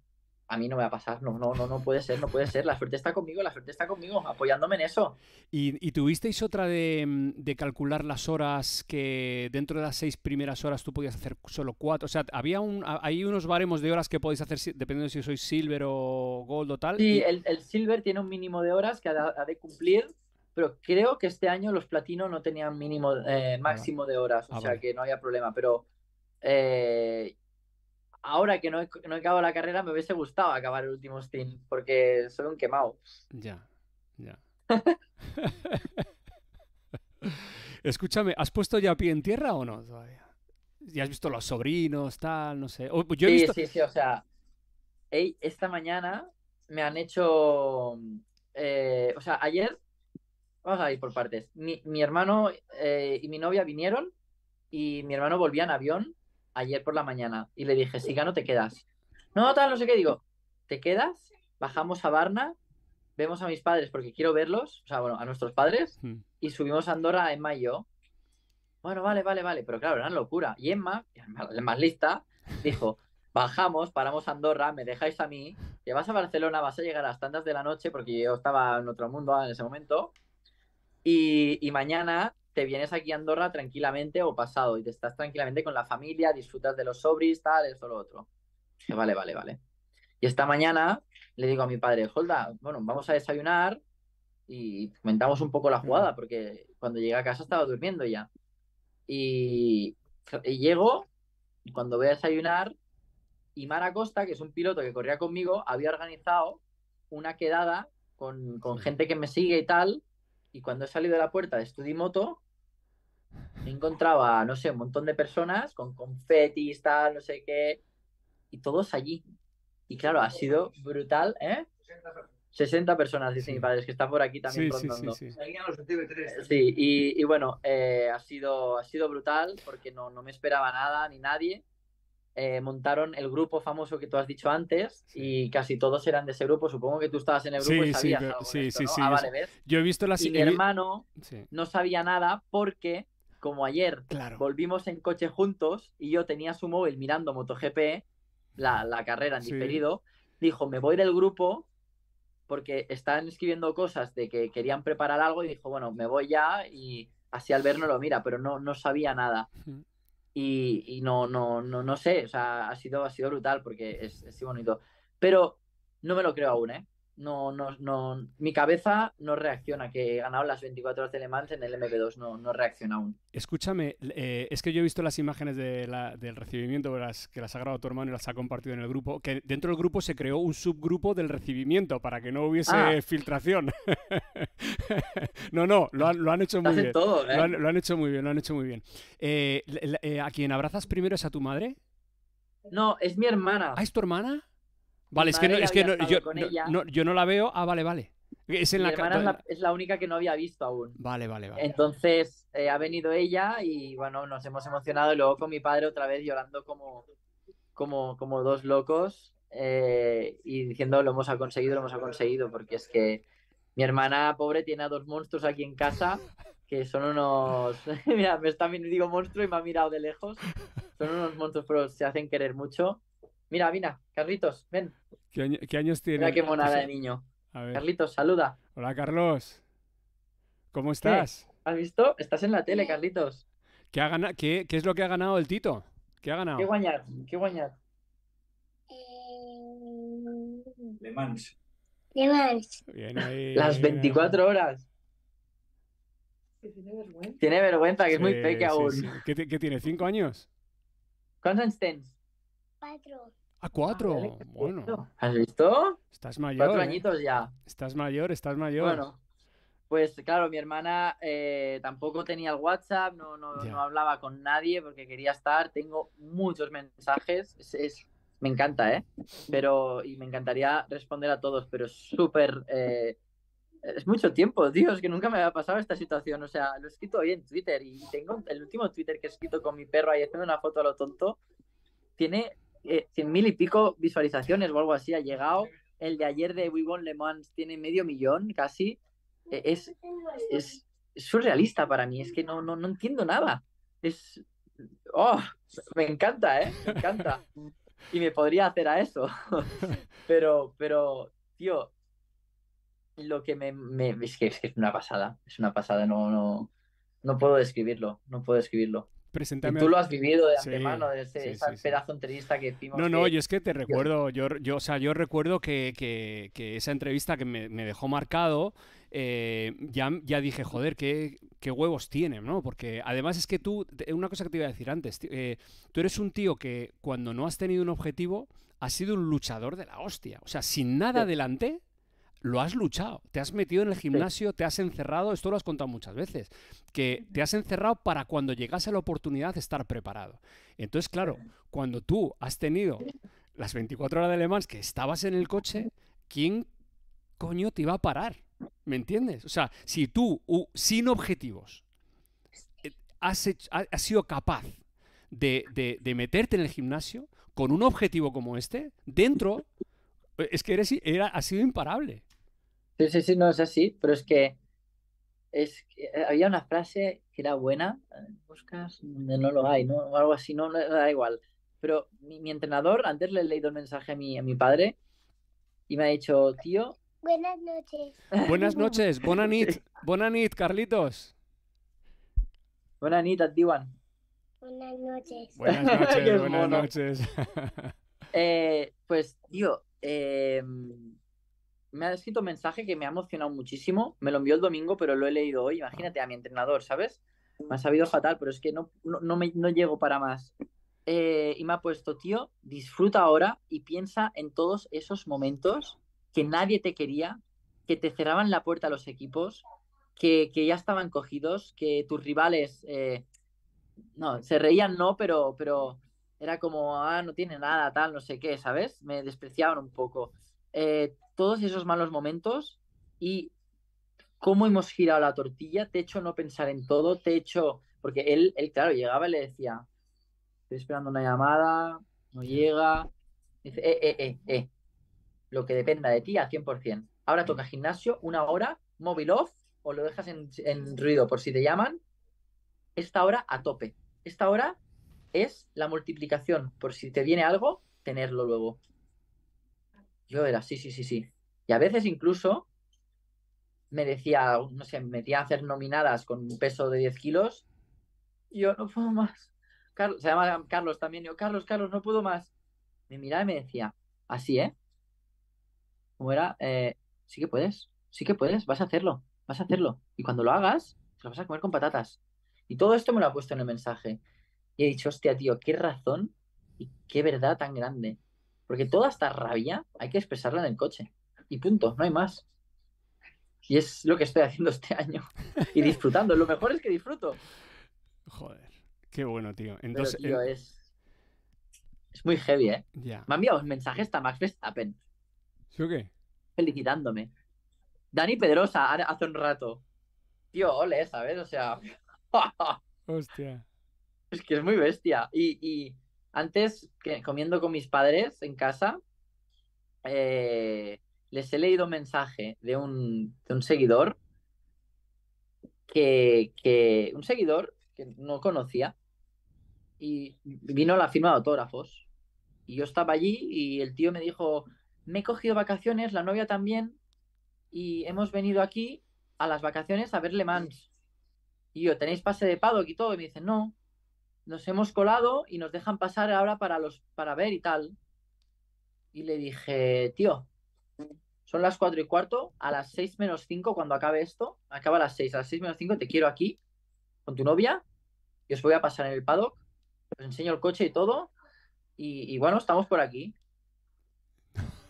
a mí no me va a pasar, no, no, no, no puede ser, no puede ser, la suerte está conmigo, la suerte está conmigo, apoyándome en eso. ¿Y, tuvisteis otra mm, de, calcular las horas que dentro de las seis primeras horas tú podías hacer solo cuatro? O sea, había un, hay unos baremos de horas que podéis hacer dependiendo si sois silver o gold o tal. Sí, el, silver tiene un mínimo de horas que ha, de cumplir pero creo que este año los platinos no tenían mínimo, eh, ah, máximo de horas, o ah, sea que no había problema, pero eh, ahora que no he, acabado la carrera, me hubiese gustado acabar el último stint, porque soy un quemado. Ya, ya. *laughs* *laughs* Escúchame, ¿has puesto ya pie en tierra o no todavía? ¿Ya has visto los sobrinos, tal, no sé? sí, sí, sí, o sea, esta mañana me han hecho, eh, o sea, ayer, vamos a ir por partes, mi, hermano eh, y mi novia vinieron y mi hermano volvía en avión ayer por la mañana y le dije, si no te quedas. No, tal, no sé qué, digo, ¿te quedas? Bajamos a Varna, vemos a mis padres porque quiero verlos, o sea, bueno, a nuestros padres, hmm. y subimos a Andorra, en mayo Bueno, vale, vale, vale, pero claro, era locura. Y Emma, la más lista, dijo, bajamos, paramos a Andorra, me dejáis a mí, te vas a Barcelona, vas a llegar a las tantas de la noche, porque yo estaba en otro mundo en ese momento, y mañana te vienes aquí a Andorra tranquilamente o pasado y te estás tranquilamente con la familia, disfrutas de los sobris, tal, eso lo otro. vale, vale, vale. Y esta mañana le digo a mi padre, Holda, bueno, vamos a desayunar y comentamos un poco la jugada, porque cuando llegué a casa estaba durmiendo ya. Y, y llego, cuando voy a desayunar, y Mara Costa, que es un piloto que corría conmigo, había organizado una quedada con, con gente que me sigue y tal, y cuando he salido de la puerta de Studimoto, encontraba, no sé, un montón de personas con confetis, tal, no sé qué, y todos allí. Y claro, ha sido brutal, ¿eh? 60 personas, dicen mis padres, que está por aquí también contando. Sí, sí. Y, bueno, eh, ha, sido, ha sido brutal porque no, no me esperaba nada ni nadie. Eh, montaron el grupo famoso que tú has dicho antes y casi todos eran de ese grupo. Supongo que tú estabas en el grupo sí, y sabías sí, algo sí, ah, Yo he visto la Y mi hermano no sabía nada porque, como ayer volvimos en coche juntos y yo tenía su móvil mirando MotoGP, la, carrera en diferido, dijo, me voy del grupo porque están escribiendo cosas de que querían preparar algo y dijo, bueno, me voy ya y así al ver no lo mira, pero no, no sabía nada y, no, no, no, no sé, o sea, ha sido, ha sido brutal porque es, es bonito. Pero no me lo creo aún, ¿eh? no, no, no, mi cabeza no reacciona, que he ganado las 24 horas de Le Mans en el MP2, no, no reacciona aún. Escúchame, eh, es que yo he visto las imágenes del recibimiento que las, que ha grabado tu hermano y las ha compartido en el grupo, que dentro del grupo se creó un subgrupo del recibimiento para que no hubiese ah. filtración. *laughs* no, no, lo, han, hecho muy bien. lo, han, hecho muy bien, lo han hecho muy bien. ¿A quien abrazas primero es a tu madre? No, es mi hermana. ¿Ah, es tu hermana? Vale, es que, no, es que no, yo, no, yo, la veo. Ah, vale, vale. Es en la... es la, única que no había visto aún. Vale, vale, vale. Entonces eh, ha venido ella y bueno, nos hemos emocionado. Y luego con mi padre otra vez llorando como, como, como dos locos eh, y diciendo lo hemos conseguido, lo hemos conseguido, porque es que mi hermana pobre tiene a dos monstruos aquí en casa que son unos. *laughs* Mira, me está digo monstruo y me ha mirado de lejos. Son unos monstruos, pero se hacen querer mucho. Mira, mira, Carlitos, ven. ¿Qué, años tiene? Mira qué monada de niño. Carlitos, saluda. Hola, Carlos. ¿Cómo estás? ¿Has visto? Estás en la tele, Carlitos. ¿Qué, ha qué, es lo que ha ganado el Tito? ¿Qué ha ganado? ¿Qué guañar? ¿Qué guañar? Le eh, Mans. Le Mans. Bien *laughs* ahí, Las 24 horas. Tiene vergüenza. Tiene vergüenza, que es muy peque aún. ¿Qué, tiene? ¿Cinco años? ¿Cuántos años a cuatro. Bueno. ¿Has visto? Estás mayor. Cuatro ¿eh? añitos ya. Estás mayor, estás mayor. Bueno. Pues claro, mi hermana eh, tampoco tenía el WhatsApp, no, no, no, hablaba con nadie porque quería estar. Tengo muchos mensajes. Es, me encanta, ¿eh? Pero, y me encantaría responder a todos, pero es súper. Eh, es mucho tiempo, Dios, que nunca me había pasado esta situación. O sea, lo he escrito hoy en Twitter y tengo el último Twitter que he escrito con mi perro ahí haciendo una foto a lo tonto. Tiene eh, cien mil y pico visualizaciones o algo así ha llegado. El de ayer de We Le Mans tiene medio millón casi. E, es, es surrealista para mí, es que no, no, no entiendo nada. Es. Oh, me encanta, ¿eh? Me encanta. Y me podría hacer a eso. *laughs* Pero, pero, tío, lo que me. Es, que, es, que, es una pasada, es una pasada, no, no, no puedo describirlo, no puedo describirlo. Y Tú lo has vivido de antemano, ese, pedazo entrevista que hicimos. No, no, yo es que te recuerdo, yo, yo, o sea, yo recuerdo que, esa entrevista que me, dejó marcado, eh, ya, ya dije, joder, qué, huevos tiene, ¿no? Porque además es que tú, una cosa que te iba a decir antes, eh, tú eres un tío que cuando no has tenido un objetivo, has sido un luchador de la hostia. O sea, sin nada adelante lo has luchado, te has metido en el gimnasio, te has encerrado, esto lo has contado muchas veces, que te has encerrado para cuando llegase la oportunidad de estar preparado. Entonces, claro, cuando tú has tenido las 24 horas de Le que estabas en el coche, ¿quién coño te iba a parar? ¿Me entiendes? O sea, si tú, sin objetivos, eh, has, sido capaz de, meterte en el gimnasio con un objetivo como este, dentro eh, es que eres, ha sido imparable. Sí, sí, sí, no es así, pero es que, es eh, había una frase que era buena, eh, buscas, no lo hay, ¿no? O algo así, no, no da igual. Pero mi, entrenador, antes le he leído un mensaje a mi, a mi padre y me ha dicho, tío... Buenas noches. Buenas *laughs* noches, buenas *laughs* noches, Carlitos. Buena Buenas noches. Buenas *laughs* noches, buenas noches. Eh, pues, tío, eh, me ha escrito un mensaje que me ha emocionado muchísimo. Me lo envió el domingo, pero lo he leído hoy. Imagínate a mi entrenador, ¿sabes? Me ha sabido fatal, pero es que no, no, me, no llego para más. Eh, y me ha puesto, tío, disfruta ahora y piensa en todos esos momentos que nadie te quería, que te cerraban la puerta a los equipos, que, ya estaban cogidos, que tus rivales, eh, no, se reían, no, pero, pero era como, ah, no tiene nada, tal, no sé qué, ¿sabes? Me despreciaban un poco. Eh, todos esos malos momentos y cómo hemos girado la tortilla, te he no pensar en todo, te he porque él, él claro, llegaba y le decía, estoy esperando una llamada, no llega, dice, eh, eh, eh, eh, lo que dependa de ti a 100%. Ahora toca mm. gimnasio, una hora, móvil off, o lo dejas en ruido por si te llaman, esta hora a tope. Esta hora es la multiplicación, por si te viene algo, tenerlo luego. Yo era, sí, sí, sí, sí. Y a veces incluso me decía, no sé, me metía a hacer nominadas con un peso de 10 kilos. Y yo no puedo más. Carlos, se llama Carlos también. Yo, Carlos, Carlos, no puedo más. Me miraba y me decía, así, ¿eh? Como era, eh, sí que puedes, sí que puedes, vas a hacerlo, vas a hacerlo. Y cuando lo hagas, te lo vas a comer con patatas. Y todo esto me lo ha puesto en el mensaje. Y he dicho, hostia, tío, qué razón y qué verdad tan grande. Porque toda esta rabia hay que expresarla en el coche. Y punto, no hay más. Y es lo que estoy haciendo este año. *laughs* Y disfrutando. lo mejor es que disfruto. Joder, qué bueno, tío. Entonces, Pero, es, es muy heavy, ¿eh? Me ha enviado un mensaje a Max Verstappen. ¿Sí o qué? Felicitándome. Dani Pedrosa hace un rato. Tío, ole, ¿sabes? O sea. *laughs* Hostia. Es que es muy bestia. y, antes, que, comiendo con mis padres en casa, eh, les he leído un mensaje de un, seguidor que, un seguidor que no conocía y vino la firma de autógrafos. Y yo estaba allí y el tío me dijo, me he cogido vacaciones, la novia también, y hemos venido aquí a las vacaciones a verle Mans. Y yo, ¿tenéis pase de paddock y todo? Y me dice, no nos hemos colado y nos dejan pasar ahora para, los, para ver y tal. Y le dije, tío, son las cuatro y cuarto, a las seis menos cinco cuando acabe esto, acaba a las seis. a las seis menos cinco te quiero aquí con tu novia y os voy a pasar en el paddock, os enseño el coche y todo y, bueno, estamos por aquí.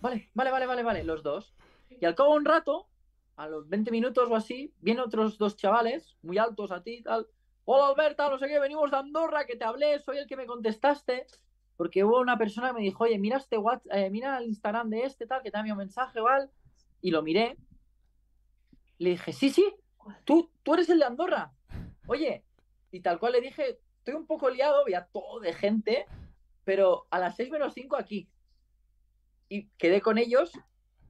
Vale, vale, vale, vale, vale, los dos. Y al cabo de un rato, a los 20 minutos o así, vienen otros dos chavales, muy altos a ti y tal, Hola Alberta, no sé qué, venimos de Andorra, que te hablé, soy el que me contestaste. Porque hubo una persona que me dijo, oye, mira este WhatsApp, eh, mira el Instagram de este, tal, que te ha enviado un mensaje, ¿vale? Y lo miré. Le dije, sí, sí, tú, tú eres el de Andorra. Oye, y tal cual le dije, estoy un poco liado, había todo de gente, pero a las 6 menos 5 aquí. Y quedé con ellos,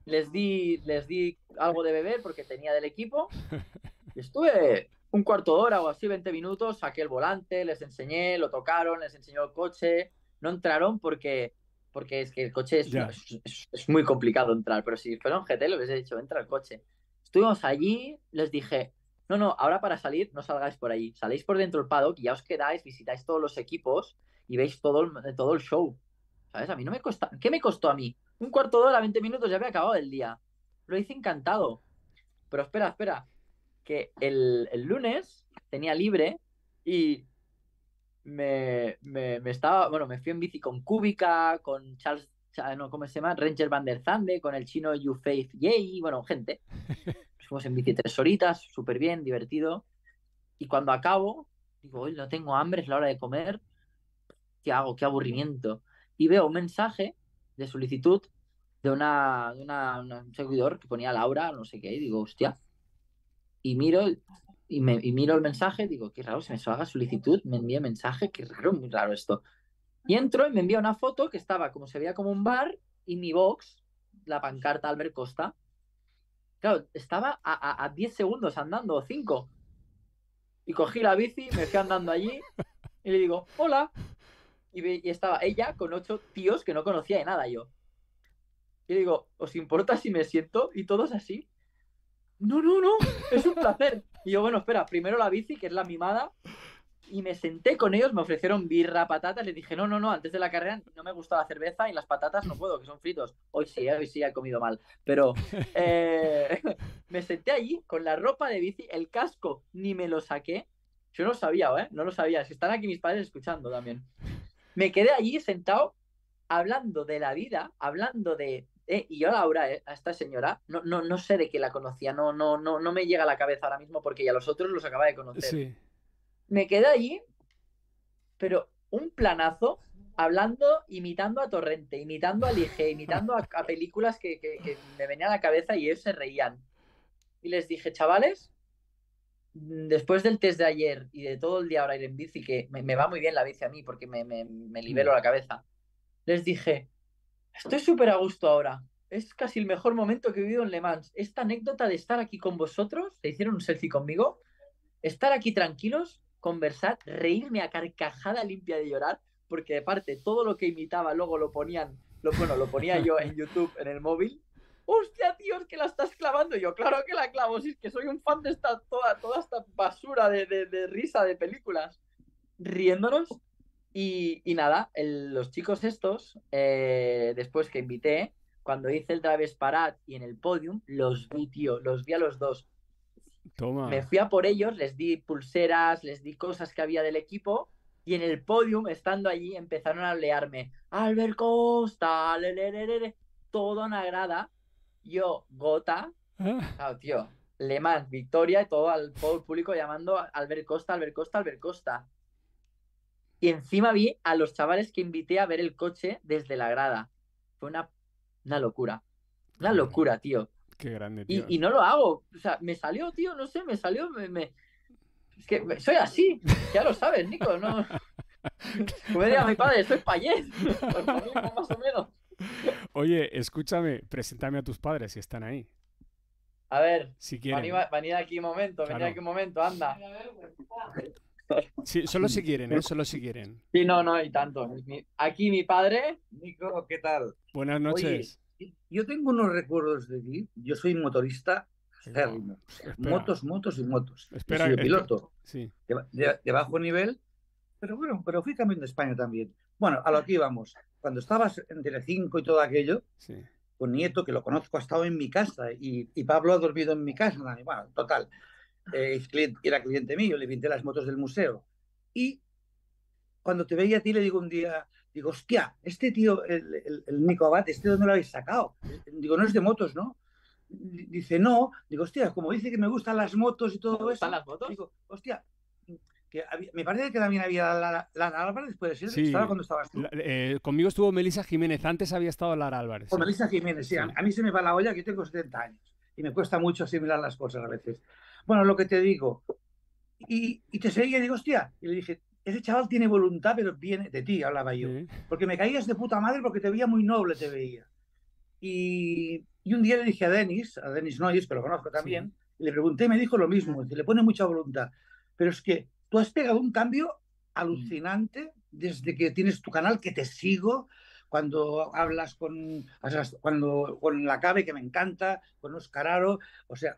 les di, les di algo de beber porque tenía del equipo. *laughs* Estuve un cuarto de hora o así, 20 minutos, saqué el volante, les enseñé, lo tocaron, les enseñó el coche, no entraron porque, porque es que el coche es, muy complicado entrar, pero si fueron GT les hubiese dicho, entra el coche. Estuvimos allí, les dije, no, no, ahora para salir no salgáis por ahí. Saléis por dentro del paddock y ya os quedáis, visitáis todos los equipos y veis todo el, todo el show. ¿Sabes? A mí no me costó, ¿qué me costó a mí? Un cuarto de hora, 20 minutos, ya había acabado el día. Lo hice encantado. Pero espera, espera, el, lunes tenía libre y me, estaba, bueno, me fui en bici con Kubica, con Charles, no, ¿cómo se llama? Ranger Van der Zande, con el chino You Faith Yay, bueno, gente. *laughs* fuimos en bici tres horitas, súper bien, divertido. Y cuando acabo, digo, hoy no tengo hambre, es la hora de comer. ¿Qué hago? Qué aburrimiento. Y veo un mensaje de solicitud de una, de un seguidor que ponía Laura, no sé qué, y digo, hostia, y miro y, me, miro el mensaje, digo, qué raro, se me haga solicitud, me envía mensaje, qué raro, muy raro esto. Y entro y me envía una foto que estaba como se veía como un bar y mi box, la pancarta Albert Costa. Claro, estaba a, 10 segundos andando, o 5. Y cogí la bici, me fui andando allí y le digo, hola. Y, estaba ella con ocho tíos que no conocía de nada yo. Y le digo, ¿os importa si me siento? Y todos así no, no, no, es un placer. Y yo, bueno, espera, primero la bici, que es la mimada, y me senté con ellos, me ofrecieron birra, patatas, les dije, no, no, no, antes de la carrera no me gusta la cerveza y las patatas no puedo, que son fritos. Hoy sí, hoy sí he comido mal, pero eh, *laughs* me senté allí con la ropa de bici, el casco ni me lo saqué. Yo no lo sabía, ¿eh? No lo sabía. Si están aquí mis padres escuchando también. Me quedé allí sentado hablando de la vida, hablando de eh, y yo ahora, eh, a esta señora, no, no, no sé de qué la conocía, no, no, no, no me llega a la cabeza ahora mismo porque ya los otros los acaba de conocer. Me quedé allí, pero un planazo hablando, imitando a Torrente, imitando a Lige, imitando a, películas que, me venían a la cabeza y ellos se reían. Y les dije, chavales, después del test de ayer y de todo el día ahora ir en bici, que me, va muy bien la bici a mí porque me, me, me libero mm. la cabeza, les dije, Estoy súper a gusto ahora. Es casi el mejor momento que he vivido en Le Mans. Esta anécdota de estar aquí con vosotros, se hicieron un selfie conmigo, estar aquí tranquilos, conversar, reírme a carcajada limpia de llorar, porque de parte todo lo que imitaba luego lo ponían, lo, bueno, lo ponía yo en YouTube en el móvil. Hostia, tío, que la estás clavando. yo, claro que la clavo, si es que soy un fan de esta, toda, toda esta basura de, de risa de películas. Riéndonos, y, nada, los chicos estos, eh, después que invité, cuando hice el Travis Parat y en el podium, los vi, tío, los vi a los dos. Toma. Me fui a por ellos, les di pulseras, les di cosas que había del equipo y en el podium, estando allí, empezaron a olearme. Albert Costa, le, le, le, todo en grada. Yo, gota. Ah. tío. Le Mans, victoria y todo al público llamando a Albert Costa, Albert Costa, Albert Costa. Y encima vi a los chavales que invité a ver el coche desde la grada. Fue una, locura. Una locura, tío. Qué grande, tío. Y, no lo hago. O sea, me salió, tío, no sé, me salió. Me, Es que soy así. Ya lo sabes, Nico, ¿no? *laughs* Como diría mi padre, soy payés. más o menos. Oye, escúchame, preséntame a tus padres si están ahí. A ver, si quieren. Venid, aquí un momento, claro. aquí un momento, anda. Sí, solo si quieren, ¿eh? Solo si quieren. Sí, no, no hay tanto. Aquí mi padre. Nico, ¿qué tal? Buenas noches. yo tengo unos recuerdos de ti. Yo soy motorista motos, motos y motos. Espera, soy piloto. Sí. De, bajo nivel. Pero bueno, pero fui cambiando de España también. Bueno, a lo que íbamos. Cuando estabas en Telecinco y todo aquello, sí. Nieto, que lo conozco, ha estado en mi casa y, y Pablo ha dormido en mi casa. Bueno, total. Eh, era cliente mío, le pinté las motos del museo. Y cuando te veía a ti, le digo un día, digo, hostia, este tío, el, el, Nico Abad, ¿este dónde lo habéis sacado? Digo, no es de motos, ¿no? Dice, no. Digo, hostia, como dice que me gustan las motos y todo eso. las motos? Digo, hostia, me parece que también había Lara, Álvarez, puede ser, estaba cuando estabas eh, conmigo estuvo Melisa Jiménez, antes había estado Lara Álvarez. O oh, Melisa Jiménez, A, a, mí se me va la olla, que yo tengo 70 años y me cuesta mucho asimilar las cosas a veces. Bueno, lo que te digo. Y, te seguía y digo, hostia, y le dije, ese chaval tiene voluntad, pero viene de ti, hablaba yo. Porque me caías de puta madre porque te veía muy noble, te veía. Y, y un día le dije a Denis, a Denis Noyes, que lo conozco también, y le pregunté y me dijo lo mismo, le pone mucha voluntad. Pero es que tú has pegado un cambio alucinante desde que tienes tu canal, que te sigo, cuando hablas con, cuando, con la CABE, que me encanta, con Oscararo, o sea,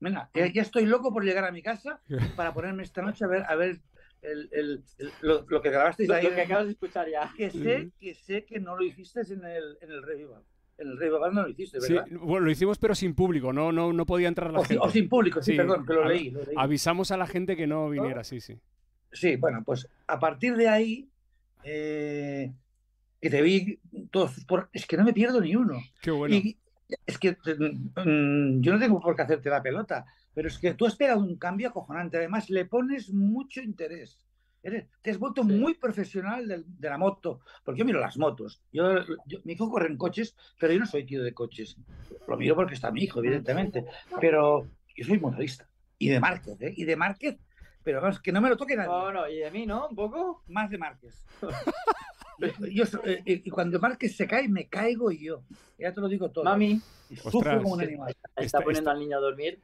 Venga, ya, estoy loco por llegar a mi casa *laughs* para ponerme esta noche a ver, a ver el, el, lo, que grabasteis ahí. Lo que acabas de escuchar ya. Que sé, que sé que no lo hiciste en el, en el Revival. En el Revival no lo hiciste, ¿verdad? Sí, bueno, lo hicimos pero sin público, no, no, no podía entrar la o, gente. O sin público, sí, perdón, que lo, leí, Avisamos a la gente que no viniera, sí, sí. Sí, bueno, pues a partir de ahí, eh, que te vi todos por... Es que no me pierdo ni uno. Qué bueno es que mm, yo no tengo por qué hacerte la pelota, pero es que tú has pegado un cambio acojonante. Además, le pones mucho interés. Eres, te has vuelto muy profesional de, la moto, porque yo miro las motos. Yo, mi hijo corre en coches, pero yo no soy tío de coches. Lo miro porque está mi hijo, evidentemente. Pero yo soy motorista. Y de Márquez, ¿eh? Y de Márquez, pero vamos, que no me lo toque nadie. No, no, y de mí, ¿no? Un poco. Más de Márquez. *laughs* Yo, eh, eh, y cuando Márquez se cae, me caigo yo. Ya te lo digo todo. Mami, sufro como un este, animal. Está, este, poniendo este. al niño a dormir.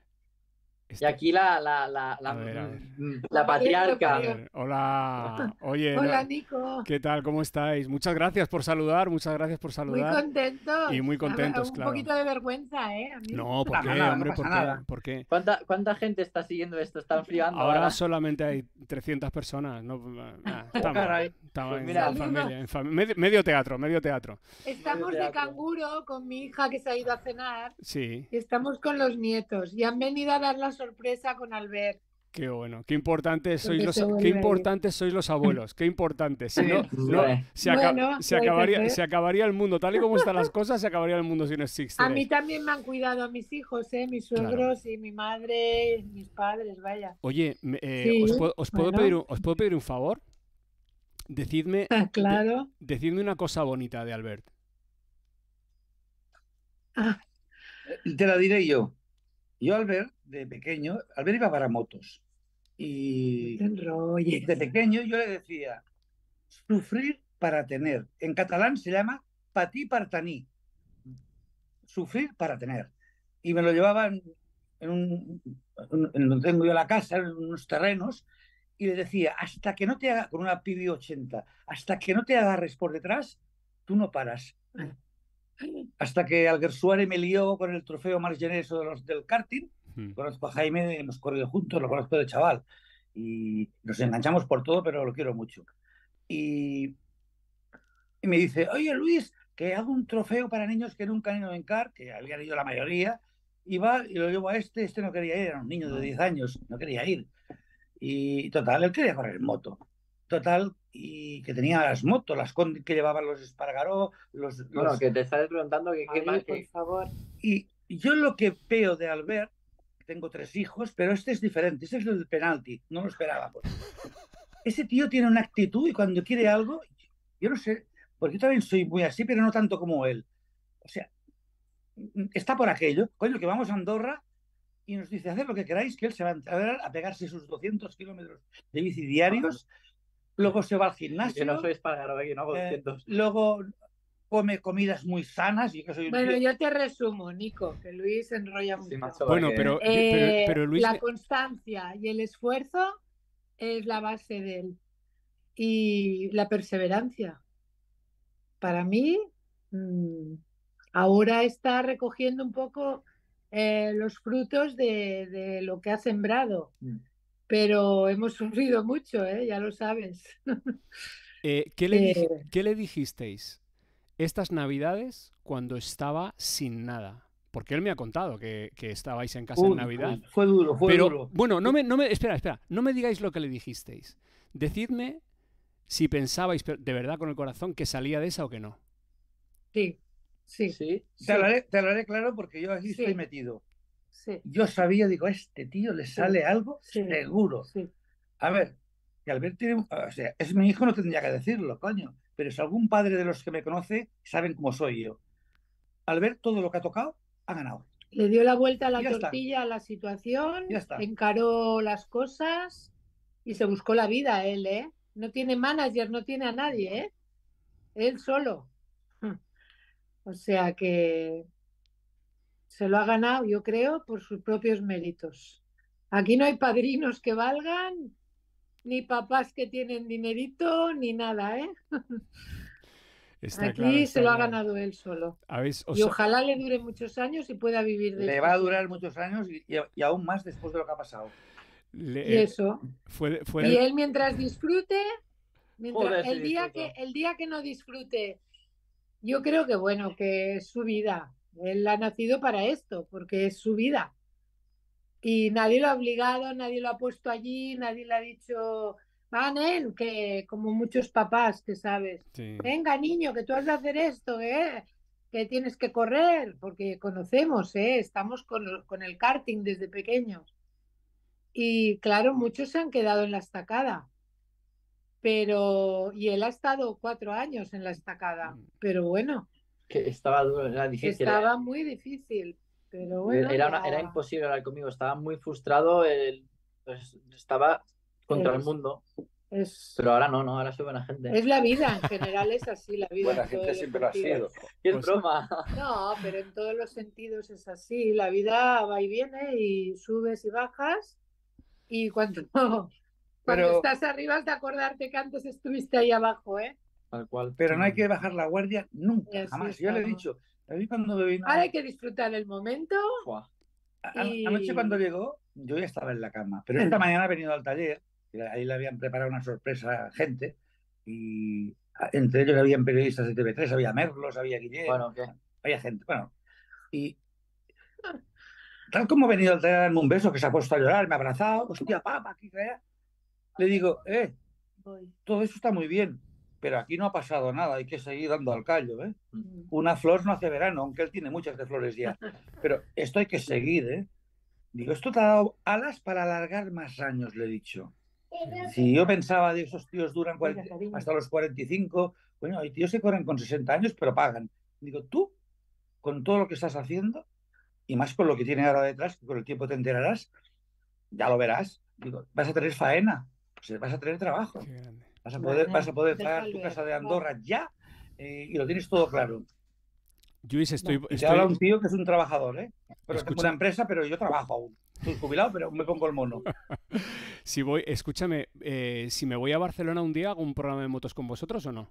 Y aquí la, la, la, la, mm, mm, patriarca. hola, *laughs* oye. hola, Nico. ¿Qué tal? ¿Cómo estáis? Muchas gracias por saludar, muchas gracias por saludar. Muy contentos. Y muy contentos, claro. Un poquito de vergüenza, ¿eh? No, ¿por qué, hombre? ¿por, qué? ¿Cuánta, ¿Cuánta, gente está siguiendo esto? Están friando Ahora, solamente hay 300 personas. No, ah, *laughs* Estaba en, familia, medio, teatro, medio teatro. Estamos de canguro con mi hija que se ha ido a cenar. Sí. estamos con los nietos y han venido a dar la sorpresa con Albert. Qué bueno, qué importantes sois los, qué sois los abuelos, qué importantes. Si no, se, acabaría, se, acabaría, el mundo, tal y como están las cosas, se acabaría el mundo si no existe. A mí también me han cuidado a mis hijos, ¿eh? mis suegros y mi madre, mis padres, vaya. Oye, eh, ¿os, puedo, pedir ¿os puedo pedir un favor? Ah, decidme, una cosa bonita de Albert. Ah. Eh, te la diré yo. Yo, Albert, de pequeño, Albert iba para motos. Y de pequeño yo le decía, sufrir para tener. En catalán se llama patí partaní. Sufrir para tener. Y me lo llevaban en un, en, en, tengo yo la casa, en unos terrenos, y le decía, hasta que no te haga, con una PB 80, hasta que no te agarres por detrás, tú no paras. *laughs* Hasta que Suárez me lió con el trofeo más de los del karting, conozco a Jaime, hemos corrido juntos, lo conozco de chaval, y nos enganchamos por todo, pero lo quiero mucho. Y, y me dice, oye Luis, que hago un trofeo para niños que nunca han ido en kart que habían ido la mayoría, y va y lo llevo a este, este no quería ir, era un niño de 10 ah. años, no quería ir. Y total, él quería correr en moto. Total, y que tenía las motos, las que llevaban los Espargaró, los, que te estás preguntando qué más, por favor. Y yo lo que veo de Albert, tengo tres hijos, pero este es diferente, este es el del penalti, no lo esperaba Ese tío tiene una actitud y cuando quiere algo, yo no sé, porque yo también soy muy así, pero no tanto como él. O sea, está por aquello, coño, que vamos a Andorra y nos dice, haced lo que queráis, que él se va a pegarse sus 200 kilómetros de bici diarios, luego se va al gimnasio. no soy aquí, no hago 200. Eh, luego come comidas muy sanas. bueno, yo te resumo, Nico, que Luis enrolla mucho. bueno, eh, eh, pero, pero Luis... La constancia y el esfuerzo es la base de él. Y la perseverancia. Para mí, mm, ahora está recogiendo un poco eh, los frutos de, lo que ha sembrado. Mm. Pero hemos sufrido mucho, ¿eh? ya lo sabes. *laughs* Eh, ¿qué, le, ¿Qué le dijisteis estas navidades cuando estaba sin nada? porque él me ha contado que, estabais en casa en Navidad. fue duro, fue duro. Bueno, no me, no me, espera, espera, no me digáis lo que le dijisteis. Decidme si pensabais de verdad con el corazón que salía de esa o que no. Sí, Sí. ¿Sí? Te, lo haré claro porque yo aquí estoy metido. Sí. Yo sabía, digo, este tío le sale algo seguro. A ver, que Albert tiene, o sea, es mi hijo, no tendría que decirlo, coño, pero es algún padre de los que me conoce saben cómo soy yo. Albert, todo lo que ha tocado, ha ganado. Le dio la vuelta a la tortilla a la situación, encaró las cosas y se buscó la vida él, ¿eh? No tiene manager, no tiene a nadie, ¿eh? Él solo. O sea que se lo ha ganado, yo creo, por sus propios méritos. Aquí no hay padrinos que valgan, ni papás que tienen dinerito, ni nada, ¿eh? *laughs* Está Aquí se lo ha ganado él solo. y ojalá le dure muchos años y pueda vivir de Le va a durar muchos años y, aún más después de lo que ha pasado. y eh, eso. y él mientras disfrute, mientras, el, día que, el día que no disfrute yo creo que bueno, que es su vida. Él ha nacido para esto, porque es su vida. Y nadie lo ha obligado, nadie lo ha puesto allí, nadie le ha dicho, van que como muchos papás que sabes, venga niño, que tú has de hacer esto, ¿eh? que tienes que correr, porque conocemos, ¿eh? estamos con, con el karting desde pequeños. Y claro, muchos se han quedado en la estacada pero y él ha estado cuatro años en la estacada, mm. pero bueno. Que estaba duro, era difícil. Eh. Estaba muy difícil, pero eh, bueno. Era, imposible hablar conmigo, estaba muy frustrado, pues, estaba contra el mundo. pero ahora no, no, ahora soy buena gente. Es la vida, en *laughs* general es así, la vida. Buena gente siempre lo ha sido. *laughs* es pues broma? No, *laughs* pero en todos los sentidos es así, la vida va y viene y subes y bajas y cuando cuando estás arriba es de acordarte que antes estuviste ahí abajo, ¿eh? Tal cual. Pero no hay que bajar la guardia nunca, jamás. Yo le he dicho, a mí cuando me Ahora hay que disfrutar el momento. Anoche cuando llegó, yo ya estaba en la cama. Pero esta *laughs* mañana ha venido al taller, y ahí le habían preparado una sorpresa a gente, y entre ellos habían periodistas de TV3, había Merlos, había Guillermo, había gente. Bueno, y *laughs* tal como ha venido al taller a darme un beso, que se ha puesto a llorar, me ha abrazado, hostia, papá, aquí, crea le digo, eh, todo eso está muy bien, pero aquí no ha pasado nada, hay que seguir dando al callo, ¿eh? Mm. Una flor no hace verano, aunque él tiene muchas de flores ya, *laughs* pero esto hay que seguir, ¿eh? Digo, esto te ha dado alas para alargar más años, le he dicho. Si yo pensaba de esos tíos duran hasta los 45, bueno, hay tíos que corren con 60 años, pero pagan. Digo, tú, con todo lo que estás haciendo, y más con lo que tiene ahora detrás, que con el tiempo te enterarás, ya lo verás, digo, vas a tener faena. Pues, eh, vas a tener trabajo. Vas a poder, vas poder pagar tu casa de Andorra ya eh, y lo tienes todo claro. Luis, estoy, estoy... habla un tío que es un trabajador, ¿eh? Pero Escucha... una empresa, pero yo trabajo aún. Estoy jubilado, pero me pongo el mono. *laughs* si voy, escúchame, eh, si me voy a Barcelona un día, ¿hago un programa de motos con vosotros o no?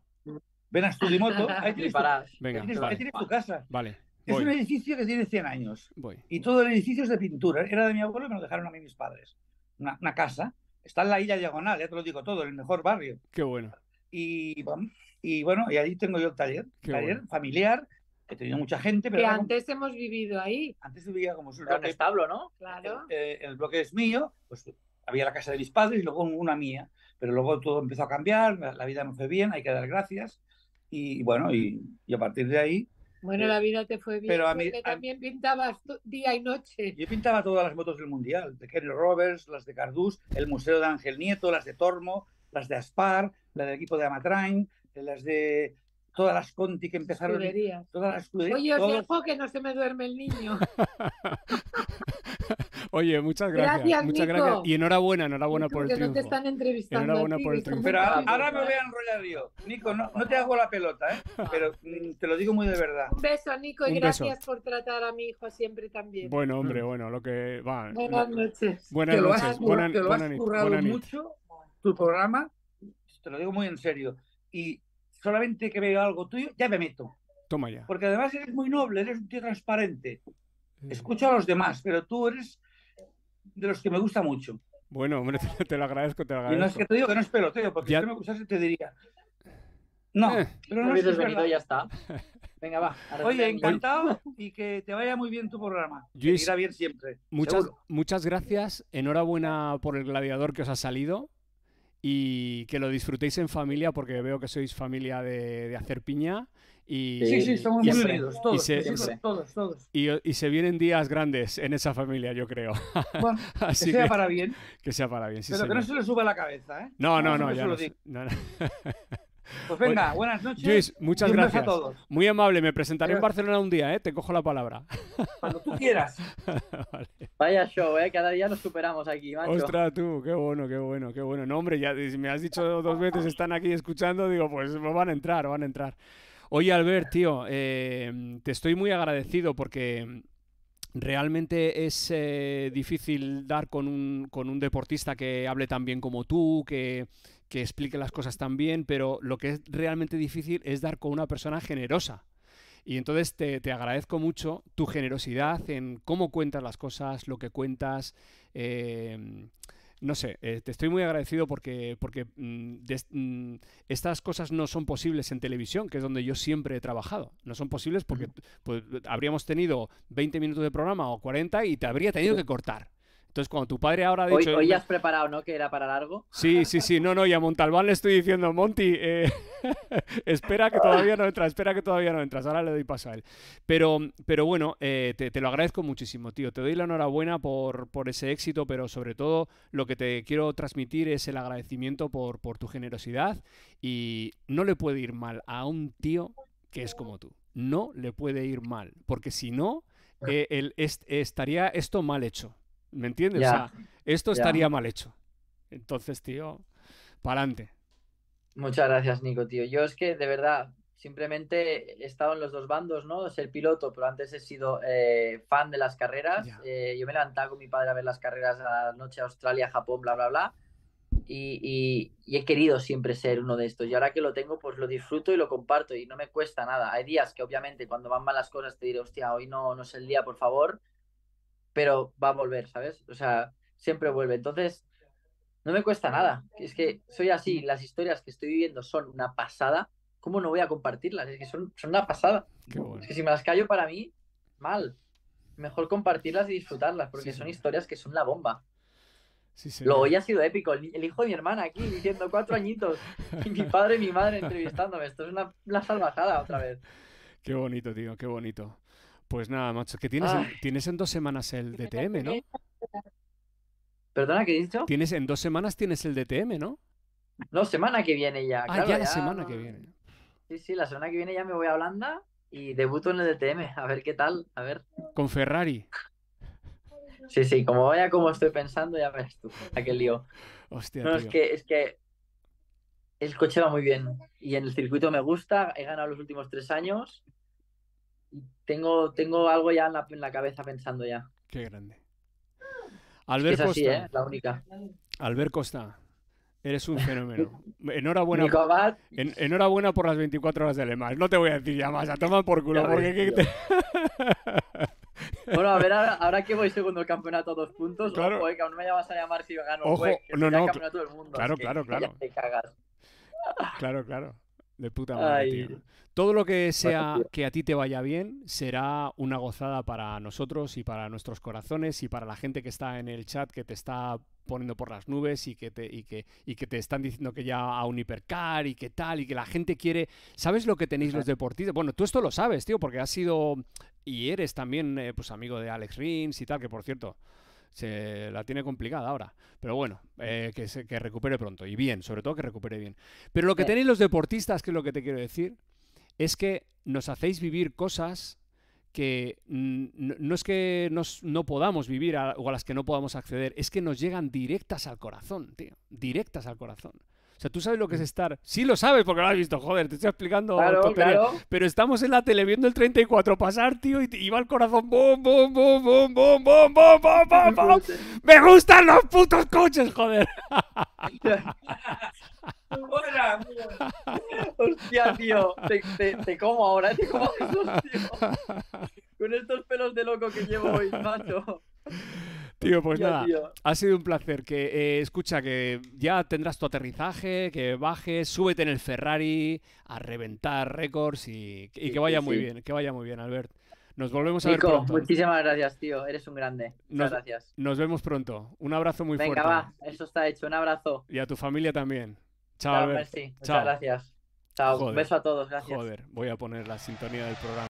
Ven a estudiar moto *laughs* Venga, ahí tienes, tu casa. Vale. Es un edificio que tiene 100 años. Y todo el edificio es de pintura. Era de mi abuelo y me lo dejaron a mí mis padres. una casa Está en la Isla Diagonal, ya te lo digo todo, el mejor barrio. Qué bueno. Y, bueno, y ahí tengo yo el taller, taller familiar, que he tenido mucha gente. Pero que antes hemos vivido ahí. Antes vivía como su establo, ¿no? Claro. El, eh, el bloque es mío, pues había la casa de mis padres y luego una mía. Pero luego todo empezó a cambiar, la, vida me fue bien, hay que dar gracias. Y, bueno, y, a partir de ahí, bueno, eh, la vida te fue bien. Pero a mí, porque también pintabas día y noche. Yo pintaba todas las motos del Mundial, de Henry Roberts, las de Cardús, el Museo de Ángel Nieto, las de Tormo, las de Aspar, las del equipo de Amatrain, las de todas las Conti que empezaron. Todas Oye, os que no se me duerme el niño. *laughs* Oye, muchas gracias. muchas gracias. Y enhorabuena, enhorabuena por el que triunfo. No te están entrevistando. Enhorabuena por el triunfo. Pero ahora me voy a enrollar yo. Nico, no, te hago la pelota, ¿eh? Pero mm, te lo digo muy de verdad. Un beso, Nico, y gracias por tratar a mi hijo siempre también. Bueno, hombre, bueno, lo que va. Buenas mm. noches. Buenas noches. Te lo has, currado mucho tu programa. Te lo digo muy en serio. Y solamente que veo algo tuyo, ya me meto. Toma ya. Porque además eres muy noble, eres un tío transparente. Escucha a los demás, pero tú eres de los que me gusta mucho. Bueno, hombre, *laughs* te, lo agradezco, te lo agradezco. no es que te digo que no es peloteo, porque si si me gustase te diría. No, eh. pero no, es peloteo, ya está. *laughs* Venga, va. Oye, encantado y que te vaya muy bien tu programa. Luis, irá bien siempre. Muchas, muchas gracias. Enhorabuena por el gladiador que os ha salido y que lo disfrutéis en familia porque veo que sois familia de, de hacer piña y, sí, sí, somos unidos, todos, y se, todos, todos. Y, se vienen días grandes en esa familia, yo creo. *laughs* que sea para bien. Que sea para bien, Pero que no se le suba la cabeza, ¿eh? No, no, no, ya *laughs* Pues venga, buenas noches. Luis, muchas gracias. Muy amable, me presentaré en Barcelona un día, ¿eh? Te cojo la palabra. *laughs* Cuando tú quieras. Vaya show, ¿eh? Cada día nos superamos aquí, macho. Ostras, tú, qué bueno, qué bueno, qué bueno. No, hombre, ya me has dicho dos veces, están aquí escuchando, digo, pues, pues van a entrar, van a entrar. Oye, Albert, tío, em, te estoy muy agradecido porque realmente es eh, difícil dar con un, deportista que hable tan bien como tú, que, explique las cosas tan bien, pero lo que es realmente difícil es dar con una persona generosa. Y entonces te, te, agradezco mucho tu generosidad en cómo cuentas las cosas, lo que cuentas. Em, no sé, eh, te estoy muy agradecido porque, porque mm, mm, estas cosas no son posibles en televisión, que es donde yo siempre he trabajado. No son posibles porque pues, habríamos tenido 20 minutos de programa o 40 y te habría tenido que cortar. Entonces, cuando tu padre ahora ha dicho... Hoy, ya has preparado, ¿no? Que era para largo. Sí, sí, sí. No, no. Y a Montalbán le estoy diciendo, Monty, eh, *laughs* espera que todavía no entras, espera que todavía no entras. Ahora le doy paso a él. Pero, pero bueno, eh, te, lo agradezco muchísimo, tío. Te doy la enhorabuena por, por ese éxito, pero sobre todo lo que te quiero transmitir es el agradecimiento por, por tu generosidad. Y no le puede ir mal a un tío que es como tú. No le puede ir mal. Porque si no, ah. eh, estaría esto mal hecho. ¿Me entiendes? o sea, esto estaría mal hecho. Entonces, tío, para adelante. Muchas gracias, Nico, tío. Yo es que, de verdad, simplemente he estado en los dos bandos, ¿no? Ser piloto, pero antes he sido eh, fan de las carreras. Eh, yo me levantaba con mi padre a ver las carreras a la noche a Australia, Japón, bla, bla, bla. Y, he querido siempre ser uno de estos. Y ahora que lo tengo, pues lo disfruto y lo comparto y no me cuesta nada. Hay días que obviamente cuando van mal las cosas te diré, hostia, hoy no, no es el día, por favor pero va a volver, ¿sabes? O sea, siempre vuelve. Entonces, no me cuesta nada. Es que soy así, las historias que estoy viviendo son una pasada. ¿Cómo no voy a compartirlas? Es que son, son una pasada. Es que si me las callo para mí, mal. Mejor compartirlas y disfrutarlas, porque son historias que son la bomba. Sí, Lo hoy ha sido épico. El, hijo de mi hermana aquí diciendo cuatro añitos. Y mi padre y mi madre entrevistándome. Esto es una salvajada otra vez. *laughs* Qué bonito, tío, qué bonito. Pues nada, macho, que tienes, ah. en, dos semanas el DTM, ¿no? ¿Perdona, qué he dicho? Tienes, en dos semanas tienes el DTM, ¿no? No, semana que viene ya. Ah, ya la semana que viene. Sí, sí, la semana que viene ya me voy a Holanda y debuto en el DTM, *laughs* a ver qué tal, a ver. Con Ferrari. Sí, sí, como vaya como estoy pensando, ya ves tú, *laughs* aquel lío. Hostia, no, es que, es que el coche va muy bien y en el circuito me gusta, he ganado los últimos tres años tengo, tengo algo ya en la, en la cabeza pensando ya. Qué grande. *gasps* Albert es Costa. ¿eh? La única. Albert Costa. Eres un fenómeno. *laughs* Enhorabuena, por, enhorabuena por las 24 horas de Le No te voy a decir ya más, a tomar por culo. Porque bueno, a ver, *laughs* ahora, que voy segundo campeonato a dos puntos, claro. Eh, aún no me llamas a llamar si gano. Pues, ojo, no, no, el campeonato del mundo, claro, claro, claro. Claro, claro. De puta madre, tío. Todo lo que sea que a ti te vaya bien será una gozada para nosotros y para nuestros corazones y para la gente que está en el chat que te está poniendo por las nubes y que te, y que, te están diciendo que ya a un hipercar y que tal y que la gente quiere. ¿Sabes lo que tenéis los deportistas? Bueno, tú esto lo sabes, tío, porque has sido y eres también eh, pues amigo de Alex Rins y tal, que por cierto, se la tiene complicada ahora. Pero bueno, eh, que, se, que recupere pronto y bien, sobre todo que recupere bien. Pero lo que tenéis los deportistas, que es lo que te quiero decir, es que nos hacéis vivir cosas que no es que no podamos vivir o a las que no podamos acceder, es que nos llegan directas al corazón, tío, directas al corazón. O sea, tú sabes lo que es mm. estar. Sí lo sabes porque lo has visto, joder, te estoy explicando. Claro, claro. Pero estamos en la tele viendo el 34 pasar, tío, y, va el corazón. ¡Bum, bum, bum, bum, bum, bum, bum, bum, bum! ¡Me gustan los putos coches, joder! Buena, *laughs* Hostia, tío. Te, te, te, como ahora, te como tío. Con estos pelos de loco que llevo hoy, macho. Tío, pues nada, ha sido un placer. Que eh, escucha, que ya tendrás tu aterrizaje, que bajes, súbete en el Ferrari a reventar récords y, que vaya muy bien, que vaya muy bien, Albert. Nos volvemos a ver pronto. Muchísimas gracias, tío. Eres un grande. Muchas gracias. Nos vemos pronto. Un abrazo muy fuerte. Venga, va, eso está hecho. Un abrazo. Y a tu familia también. Chao, Albert. Chao. Muchas gracias. Chao. un beso a todos, gracias. Joder, voy a poner la sintonía del programa.